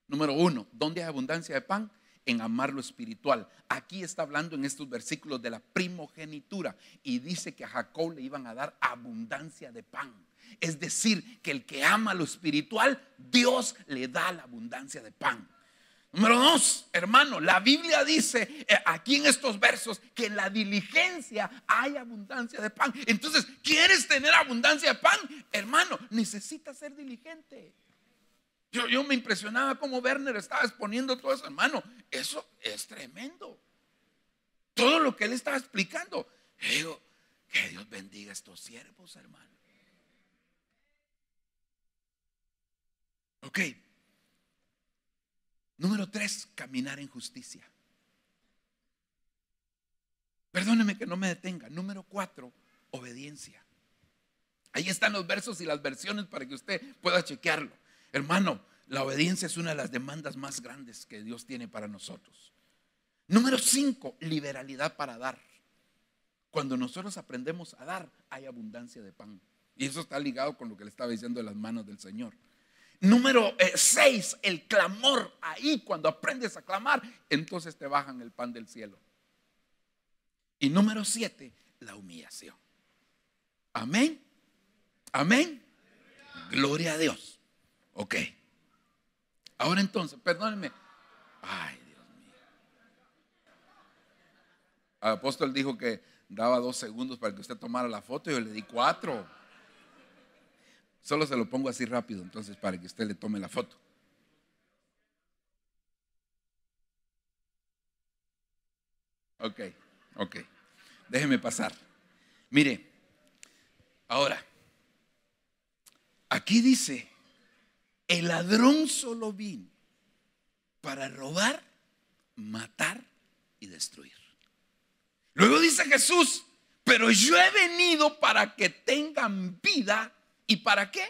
Número uno, ¿dónde hay abundancia de pan? En amar lo espiritual. Aquí está hablando en estos versículos de la primogenitura y dice que a Jacob le iban a dar abundancia de pan. Es decir, que el que ama lo espiritual, Dios le da la abundancia de pan. Número dos, hermano, la Biblia dice eh, aquí en estos versos que en la diligencia hay abundancia de pan. Entonces, ¿quieres tener abundancia de pan? Hermano, necesitas ser diligente. Yo, yo me impresionaba cómo Werner estaba exponiendo todo eso, hermano. Eso es tremendo. Todo lo que él estaba explicando. Y digo, que Dios bendiga a estos siervos, hermano. Ok, Número tres, caminar en justicia. Perdóneme que no me detenga. Número cuatro, obediencia. Ahí están los versos y las versiones para que usted pueda chequearlo. Hermano, la obediencia es una de las demandas más grandes que Dios tiene para nosotros. Número cinco, liberalidad para dar. Cuando nosotros aprendemos a dar, hay abundancia de pan. Y eso está ligado con lo que le estaba diciendo de las manos del Señor. Número 6, eh, el clamor. Ahí cuando aprendes a clamar, entonces te bajan el pan del cielo. Y número 7, la humillación. Amén. Amén. Gloria a Dios. Ok. Ahora entonces, perdónenme. Ay, Dios mío. El apóstol dijo que daba dos segundos para que usted tomara la foto y yo le di cuatro. Solo se lo pongo así rápido, entonces, para que usted le tome la foto. Ok, ok. Déjeme pasar. Mire, ahora, aquí dice, el ladrón solo vino para robar, matar y destruir. Luego dice Jesús, pero yo he venido para que tengan vida ¿Y para qué?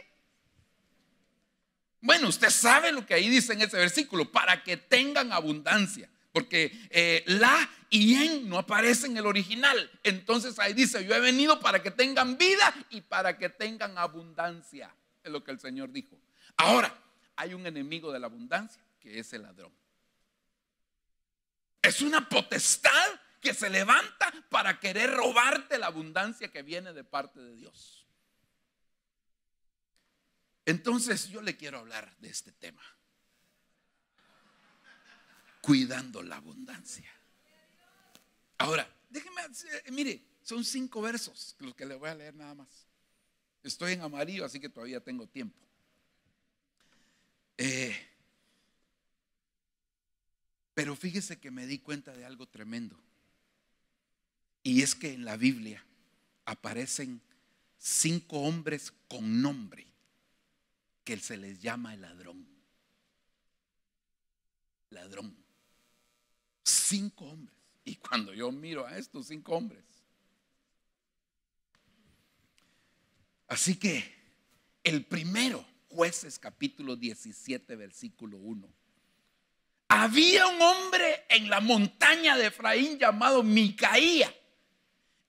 Bueno, usted sabe lo que ahí dice en ese versículo, para que tengan abundancia, porque eh, la y en no aparece en el original. Entonces ahí dice, yo he venido para que tengan vida y para que tengan abundancia, es lo que el Señor dijo. Ahora, hay un enemigo de la abundancia, que es el ladrón. Es una potestad que se levanta para querer robarte la abundancia que viene de parte de Dios. Entonces yo le quiero hablar de este tema. Cuidando la abundancia. Ahora, déjeme, eh, mire, son cinco versos los que le voy a leer nada más. Estoy en amarillo, así que todavía tengo tiempo. Eh, pero fíjese que me di cuenta de algo tremendo. Y es que en la Biblia aparecen cinco hombres con nombre que se les llama el ladrón. Ladrón. Cinco hombres. Y cuando yo miro a estos cinco hombres. Así que el primero, jueces capítulo 17, versículo 1. Había un hombre en la montaña de Efraín llamado Micaía,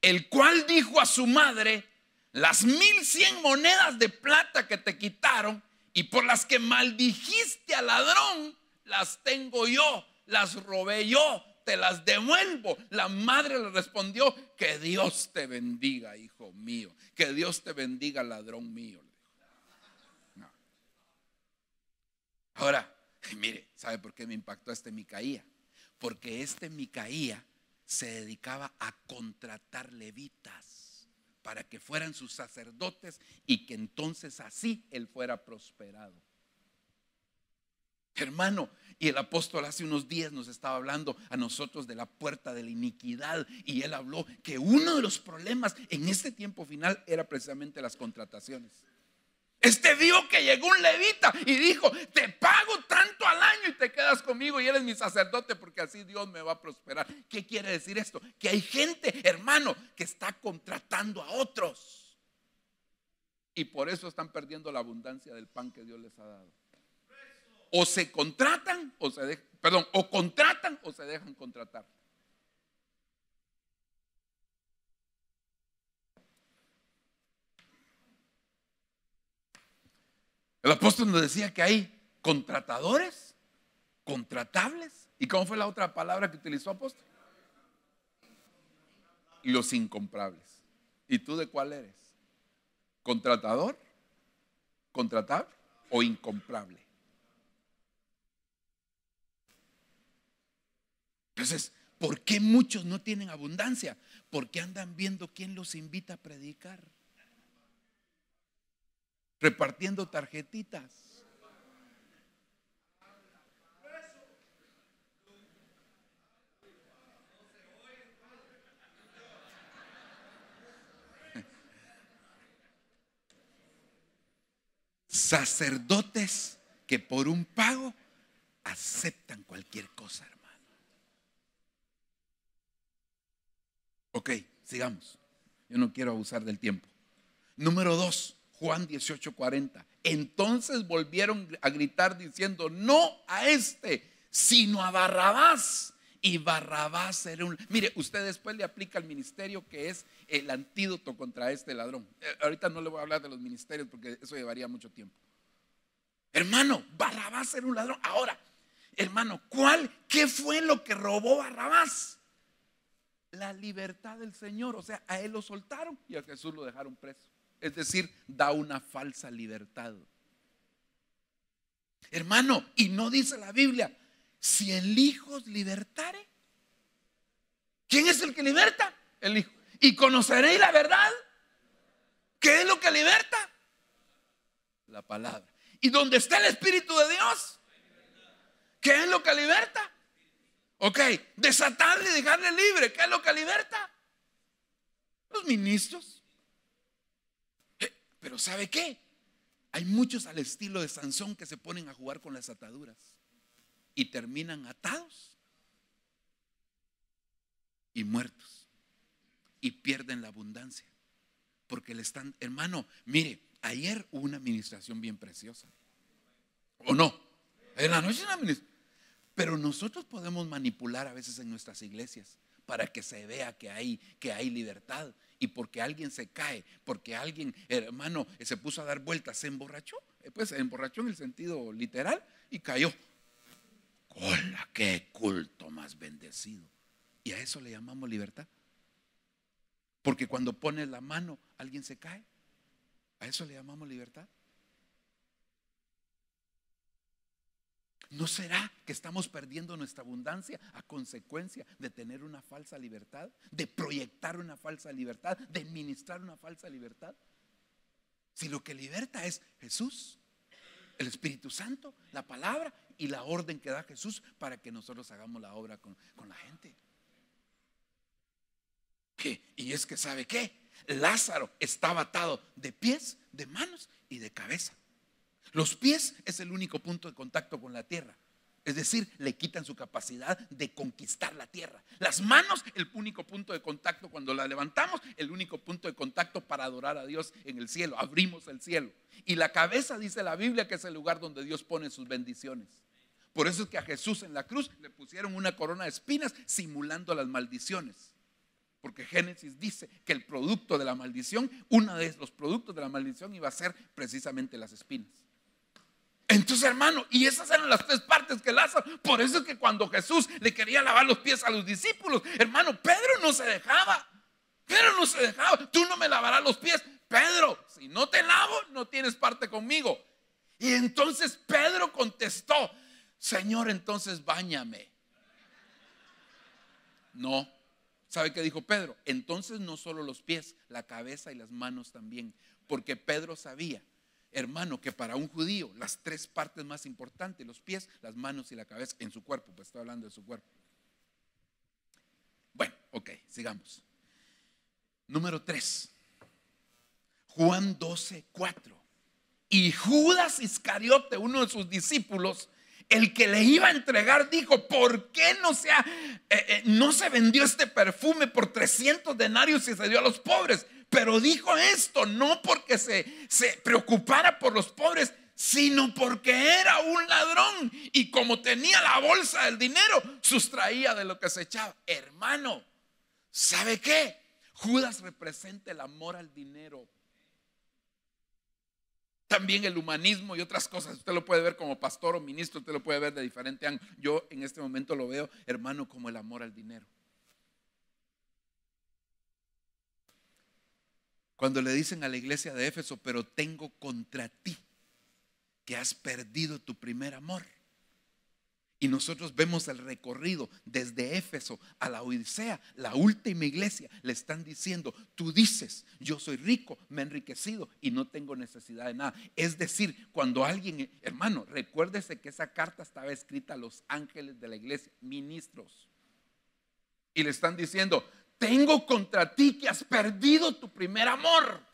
el cual dijo a su madre, las mil cien monedas de plata que te quitaron, y por las que maldijiste al ladrón, las tengo yo, las robé yo, te las devuelvo. La madre le respondió, que Dios te bendiga, hijo mío, que Dios te bendiga, ladrón mío. Ahora, mire, ¿sabe por qué me impactó este Micaía? Porque este Micaía se dedicaba a contratar levitas para que fueran sus sacerdotes y que entonces así él fuera prosperado. Hermano, y el apóstol hace unos días nos estaba hablando a nosotros de la puerta de la iniquidad y él habló que uno de los problemas en este tiempo final era precisamente las contrataciones. Este dijo que llegó un levita y dijo, te pago tanto al año y te quedas conmigo y eres mi sacerdote porque así Dios me va a prosperar. ¿Qué quiere decir esto? Que hay gente, hermano, que está contratando a otros. Y por eso están perdiendo la abundancia del pan que Dios les ha dado. O se contratan o se perdón, o contratan o se dejan contratar. El apóstol nos decía que hay contratadores, contratables. ¿Y cómo fue la otra palabra que utilizó apóstol? Los incomprables. ¿Y tú de cuál eres? ¿Contratador? ¿Contratable o incomprable? Entonces, ¿por qué muchos no tienen abundancia? Porque andan viendo quién los invita a predicar repartiendo tarjetitas. Sacerdotes que por un pago aceptan cualquier cosa, hermano. Ok, sigamos. Yo no quiero abusar del tiempo. Número dos, Juan 18:40. Entonces volvieron a gritar diciendo, no a este, sino a Barrabás. Y Barrabás era un... Mire, usted después le aplica al ministerio que es el antídoto contra este ladrón. Eh, ahorita no le voy a hablar de los ministerios porque eso llevaría mucho tiempo. Hermano, Barrabás era un ladrón. Ahora, hermano, ¿cuál? ¿Qué fue lo que robó Barrabás? La libertad del Señor. O sea, a él lo soltaron y a Jesús lo dejaron preso. Es decir, da una falsa libertad. Hermano, y no dice la Biblia, si el Hijo libertare, ¿quién es el que liberta? El Hijo. ¿Y conoceréis la verdad? ¿Qué es lo que liberta? La palabra. ¿Y donde está el Espíritu de Dios? ¿Qué es lo que liberta? Ok, desatarle y dejarle libre. ¿Qué es lo que liberta? Los ministros. Pero ¿sabe qué? Hay muchos al estilo de Sansón que se ponen a jugar con las ataduras y terminan atados y muertos y pierden la abundancia. Porque le están, hermano, mire, ayer hubo una administración bien preciosa. ¿O no? En la noche una administración. Pero nosotros podemos manipular a veces en nuestras iglesias para que se vea que hay, que hay libertad, y porque alguien se cae, porque alguien, hermano, se puso a dar vueltas, se emborrachó. Eh, pues se emborrachó en el sentido literal y cayó. ¡Hola, qué culto más bendecido! Y a eso le llamamos libertad. Porque cuando pones la mano, alguien se cae. A eso le llamamos libertad. ¿No será que estamos perdiendo nuestra abundancia a consecuencia de tener una falsa libertad, de proyectar una falsa libertad, de ministrar una falsa libertad? Si lo que liberta es Jesús, el Espíritu Santo, la palabra y la orden que da Jesús para que nosotros hagamos la obra con, la gente. Y es que, ¿sabe qué? Lázaro estaba atado de pies, de manos y de cabeza. Los pies es el único punto de contacto con la tierra. Es decir, le quitan su capacidad de conquistar la tierra. Las manos, el único punto de contacto cuando la levantamos, el único punto de contacto para adorar a Dios en el cielo. Abrimos el cielo. Y la cabeza, dice la Biblia, que es el lugar donde Dios pone sus bendiciones. Por eso es que a Jesús en la cruz le pusieron una corona de espinas simulando las maldiciones. Porque Génesis dice que el producto de la maldición, Una de los productos de la maldición iba a ser precisamente las espinas. Entonces, hermano, y esas eran las tres partes que Lázaro. Por eso es que cuando Jesús le quería lavar los pies a los discípulos, hermano, Pedro no se dejaba. Pedro no se dejaba. Tú no me lavarás los pies. Pedro, si no te lavo, no tienes parte conmigo. Y entonces Pedro contestó, Señor, entonces báñame. No. ¿Sabe qué dijo Pedro? Entonces no solo los pies, la cabeza y las manos también. Porque Pedro sabía hermano, que para un judío las tres partes más importantes, los pies, las manos y la cabeza en su cuerpo, pues está hablando de su cuerpo. Bueno, ok, sigamos. Número 3. Juan 12, 4. Y Judas Iscariote, uno de sus discípulos, el que le iba a entregar dijo, ¿por qué no, eh, eh, no se vendió este perfume por 300 denarios y se dio a los pobres? pero dijo esto no porque se, se preocupara por los pobres, sino porque era un ladrón y como tenía la bolsa del dinero, sustraía de lo que se echaba. Hermano, ¿sabe qué? Judas representa el amor al dinero. También el humanismo y otras cosas. Usted lo puede ver como pastor o ministro, usted lo puede ver de diferente ángulo. Yo en este momento lo veo, hermano, como el amor al dinero. Cuando le dicen a la iglesia de Éfeso, pero tengo contra ti que has perdido tu primer amor. Y nosotros vemos el recorrido desde Éfeso a la Odisea, la última iglesia. Le están diciendo, tú dices, yo soy rico, me he enriquecido y no tengo necesidad de nada. Es decir, cuando alguien, hermano, recuérdese que esa carta estaba escrita a los ángeles de la iglesia, ministros. Y le están diciendo, tengo contra ti que has perdido tu primer amor.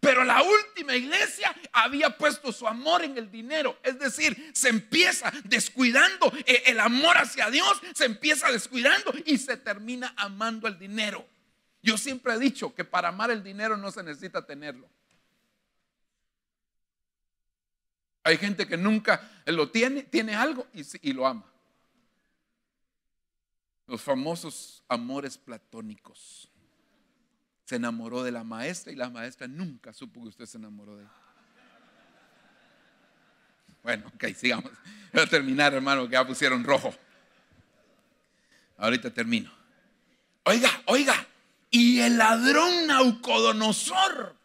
Pero la última iglesia había puesto su amor en el dinero. Es decir, se empieza descuidando eh, el amor hacia Dios, se empieza descuidando y se termina amando el dinero. Yo siempre he dicho que para amar el dinero no se necesita tenerlo. Hay gente que nunca lo tiene, tiene algo y, lo ama. Los famosos amores platónicos. Se enamoró de la maestra y la maestra nunca supo que usted se enamoró de ella Bueno, ok, sigamos. Voy a terminar, hermano, que ya pusieron rojo. Ahorita termino. Oiga, oiga. Y el ladrón Naucodonosor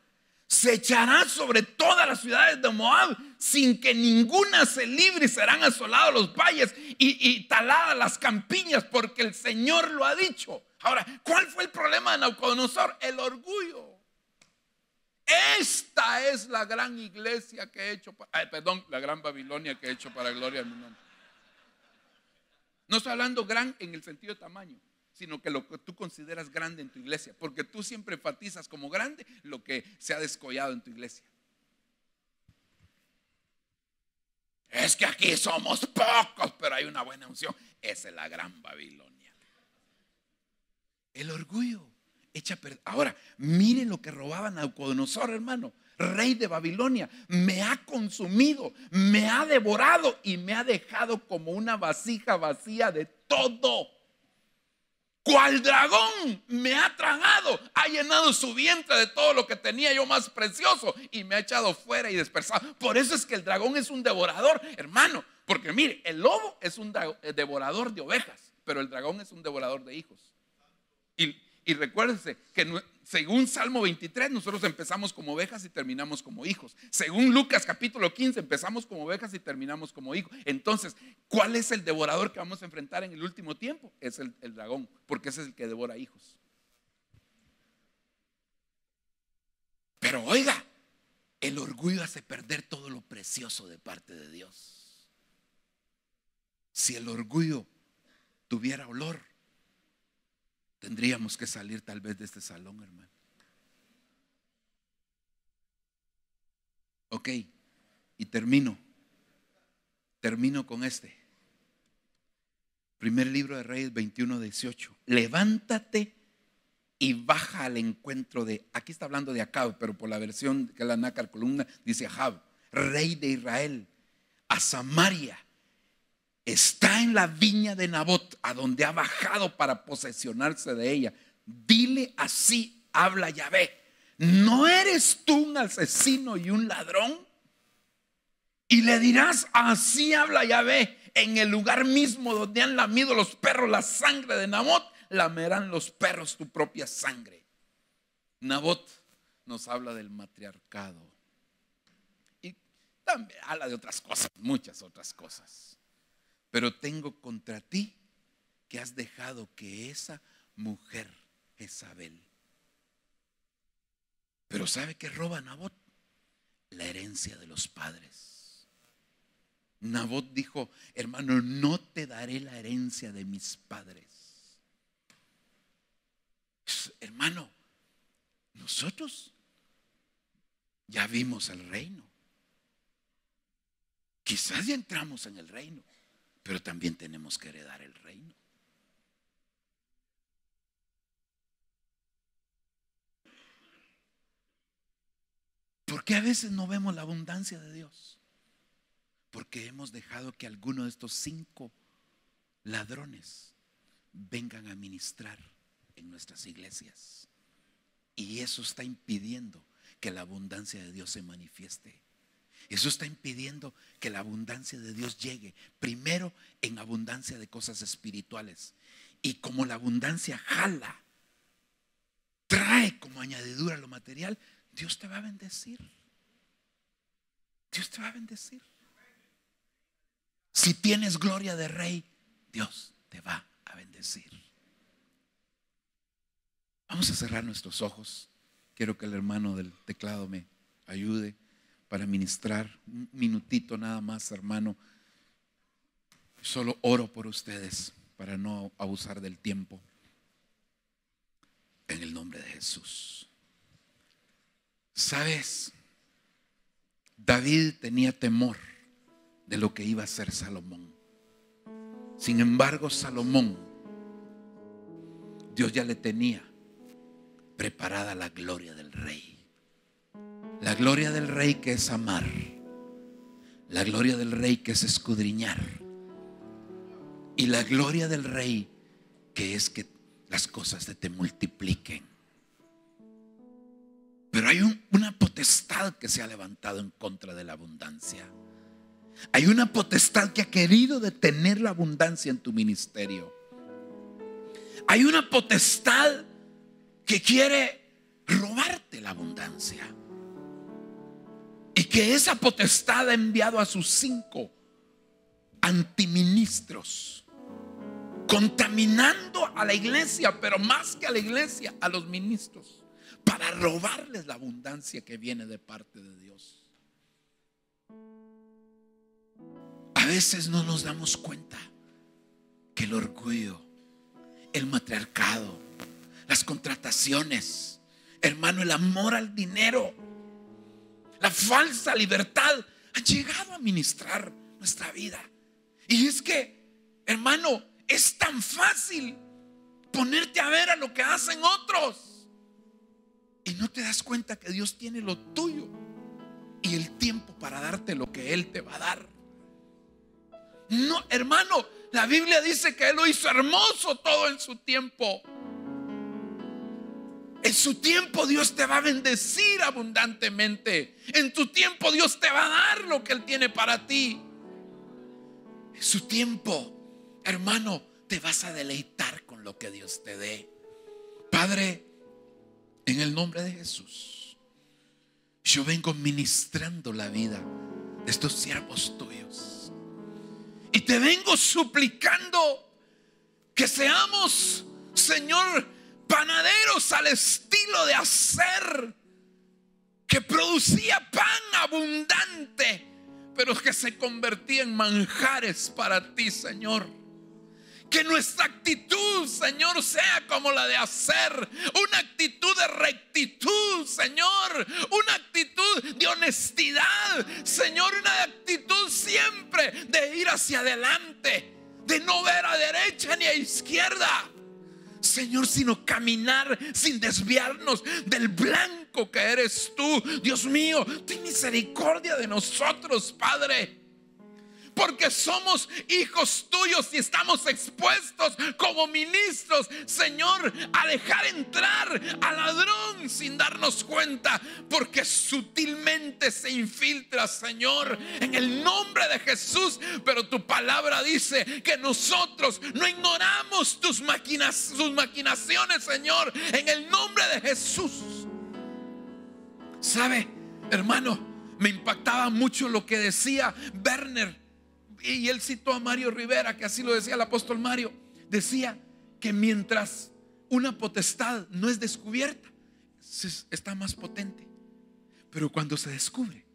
se echará sobre todas las ciudades de Moab sin que ninguna se libre, serán asolados los valles y, taladas las campiñas, porque el Señor lo ha dicho. Ahora, ¿cuál fue el problema de Nauconosor? El orgullo. Esta es la gran iglesia que he hecho, para, perdón, la gran Babilonia que he hecho para gloria de mi nombre. No estoy hablando gran en el sentido de tamaño, sino que lo que tú consideras grande en tu iglesia, porque tú siempre enfatizas como grande lo que se ha descollado en tu iglesia. Es que aquí somos pocos, pero hay una buena unción. Esa es la gran Babilonia. El orgullo echa perder. Ahora, miren lo que robaba Naucodonosor hermano. Rey de Babilonia, me ha consumido, me ha devorado y me ha dejado como una vasija vacía de todo cual dragón me ha tragado, ha llenado su vientre de todo lo que tenía yo más precioso y me ha echado fuera y dispersado. Por eso es que el dragón es un devorador, hermano, porque mire, el lobo es un eh, devorador de ovejas, pero el dragón es un devorador de hijos. Y y recuérdense que según Salmo 23, nosotros empezamos como ovejas y terminamos como hijos. Según Lucas capítulo 15, empezamos como ovejas y terminamos como hijos. Entonces, ¿cuál es el devorador que vamos a enfrentar en el último tiempo? Es el, dragón, porque ese es el que devora hijos. Pero oiga, el orgullo hace perder todo lo precioso de parte de Dios. Si el orgullo tuviera olor, Tendríamos que salir tal vez de este salón, hermano. Ok, y termino. Termino con este. Primer libro de Reyes 21, 18. Levántate y baja al encuentro de, aquí está hablando de Acab, pero por la versión que la Nácar columna dice Ahab, rey de Israel, a Samaria está en la viña de Nabot, a donde ha bajado para posesionarse de ella. Dile así, habla Yahvé. ¿No eres tú un asesino y un ladrón? Y le dirás, así habla Yahvé, en el lugar mismo donde han lamido los perros la sangre de Nabot, lamerán los perros tu propia sangre. Nabot nos habla del matriarcado. Y también habla de otras cosas, muchas otras cosas. Pero tengo contra ti que has dejado que esa mujer, Isabel. pero ¿sabe que roba Nabot? La herencia de los padres. Nabot dijo, hermano, no te daré la herencia de mis padres. Pues, hermano, nosotros ya vimos el reino. Quizás ya entramos en el reino pero también tenemos que heredar el reino. ¿Por qué a veces no vemos la abundancia de Dios? Porque hemos dejado que alguno de estos cinco ladrones vengan a ministrar en nuestras iglesias. Y eso está impidiendo que la abundancia de Dios se manifieste eso está impidiendo que la abundancia de Dios llegue primero en abundancia de cosas espirituales. Y como la abundancia jala, trae como añadidura lo material, Dios te va a bendecir. Dios te va a bendecir. Si tienes gloria de rey, Dios te va a bendecir. Vamos a cerrar nuestros ojos. Quiero que el hermano del teclado me ayude para ministrar. Un minutito nada más, hermano. Solo oro por ustedes para no abusar del tiempo. En el nombre de Jesús. ¿Sabes? David tenía temor de lo que iba a ser Salomón. Sin embargo, Salomón, Dios ya le tenía preparada la gloria del rey. La gloria del rey que es amar. La gloria del rey que es escudriñar. Y la gloria del rey que es que las cosas se te multipliquen. Pero hay una potestad que se ha levantado en contra de la abundancia. Hay una potestad que ha querido detener la abundancia en tu ministerio. Hay una potestad que quiere robarte la abundancia que esa potestad ha enviado a sus cinco antiministros, contaminando a la iglesia, pero más que a la iglesia, a los ministros, para robarles la abundancia que viene de parte de Dios. A veces no nos damos cuenta que el orgullo, el matriarcado, las contrataciones, hermano, el amor al dinero, la falsa libertad ha llegado a ministrar nuestra vida. Y es que, hermano, es tan fácil ponerte a ver a lo que hacen otros. Y no te das cuenta que Dios tiene lo tuyo y el tiempo para darte lo que Él te va a dar. No, hermano, la Biblia dice que Él lo hizo hermoso todo en su tiempo. En su tiempo Dios te va a bendecir abundantemente. En tu tiempo Dios te va a dar lo que Él tiene para ti. En su tiempo, hermano, te vas a deleitar con lo que Dios te dé. Padre, en el nombre de Jesús, yo vengo ministrando la vida de estos siervos tuyos. Y te vengo suplicando que seamos, Señor, panaderos al estilo de hacer, que producía pan abundante, pero que se convertía en manjares para ti, Señor. Que nuestra actitud, Señor, sea como la de hacer. Una actitud de rectitud, Señor. Una actitud de honestidad, Señor. Una actitud siempre de ir hacia adelante. De no ver a derecha ni a izquierda Señor, sino caminar sin desviarnos del blanco que eres tú. Dios mío, ten misericordia de nosotros, Padre porque somos hijos tuyos y estamos expuestos como ministros, Señor, a dejar entrar al ladrón sin darnos cuenta, porque sutilmente se infiltra, Señor, en el nombre de Jesús. Pero tu palabra dice que nosotros no ignoramos tus maquinas, sus maquinaciones, Señor, en el nombre de Jesús. ¿Sabe, hermano? Me impactaba mucho lo que decía Werner y él citó a Mario Rivera, que así lo decía el apóstol Mario, decía que mientras una potestad no es descubierta, está más potente. Pero cuando se descubre,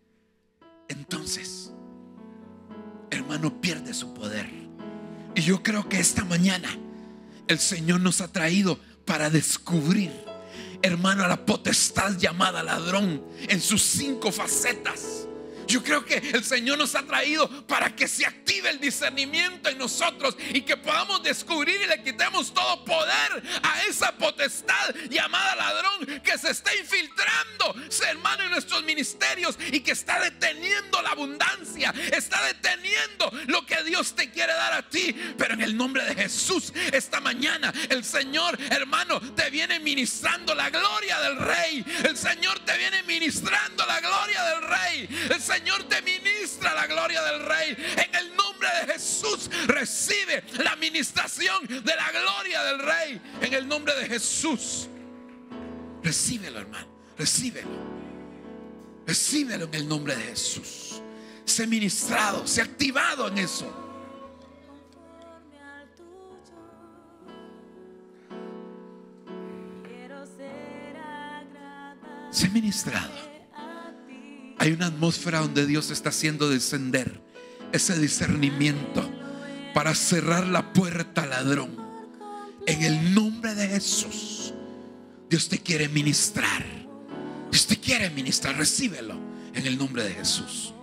entonces, hermano, pierde su poder. Y yo creo que esta mañana el Señor nos ha traído para descubrir, hermano, a la potestad llamada ladrón en sus cinco facetas. Yo creo que el Señor nos ha traído para que se active el discernimiento en nosotros y que podamos descubrir y le quitemos todo poder a esa potestad llamada ladrón que se está infiltrando, hermano, en nuestros ministerios y que está deteniendo la abundancia, está deteniendo lo que Dios te quiere dar a ti. Pero en el nombre de Jesús, esta mañana el Señor, hermano, te viene ministrando la gloria del Rey. El Señor te viene ministrando la gloria del Rey. Señor te ministra la gloria del Rey. En el nombre de Jesús recibe la ministración de la gloria del Rey. En el nombre de Jesús. Recíbelo, hermano. Recíbelo. Recíbelo en el nombre de Jesús. se ministrado, se activado en eso. Se ministrado. Hay una atmósfera donde Dios está haciendo descender ese discernimiento para cerrar la puerta al ladrón. En el nombre de Jesús, Dios te quiere ministrar. Dios te quiere ministrar. Recíbelo en el nombre de Jesús.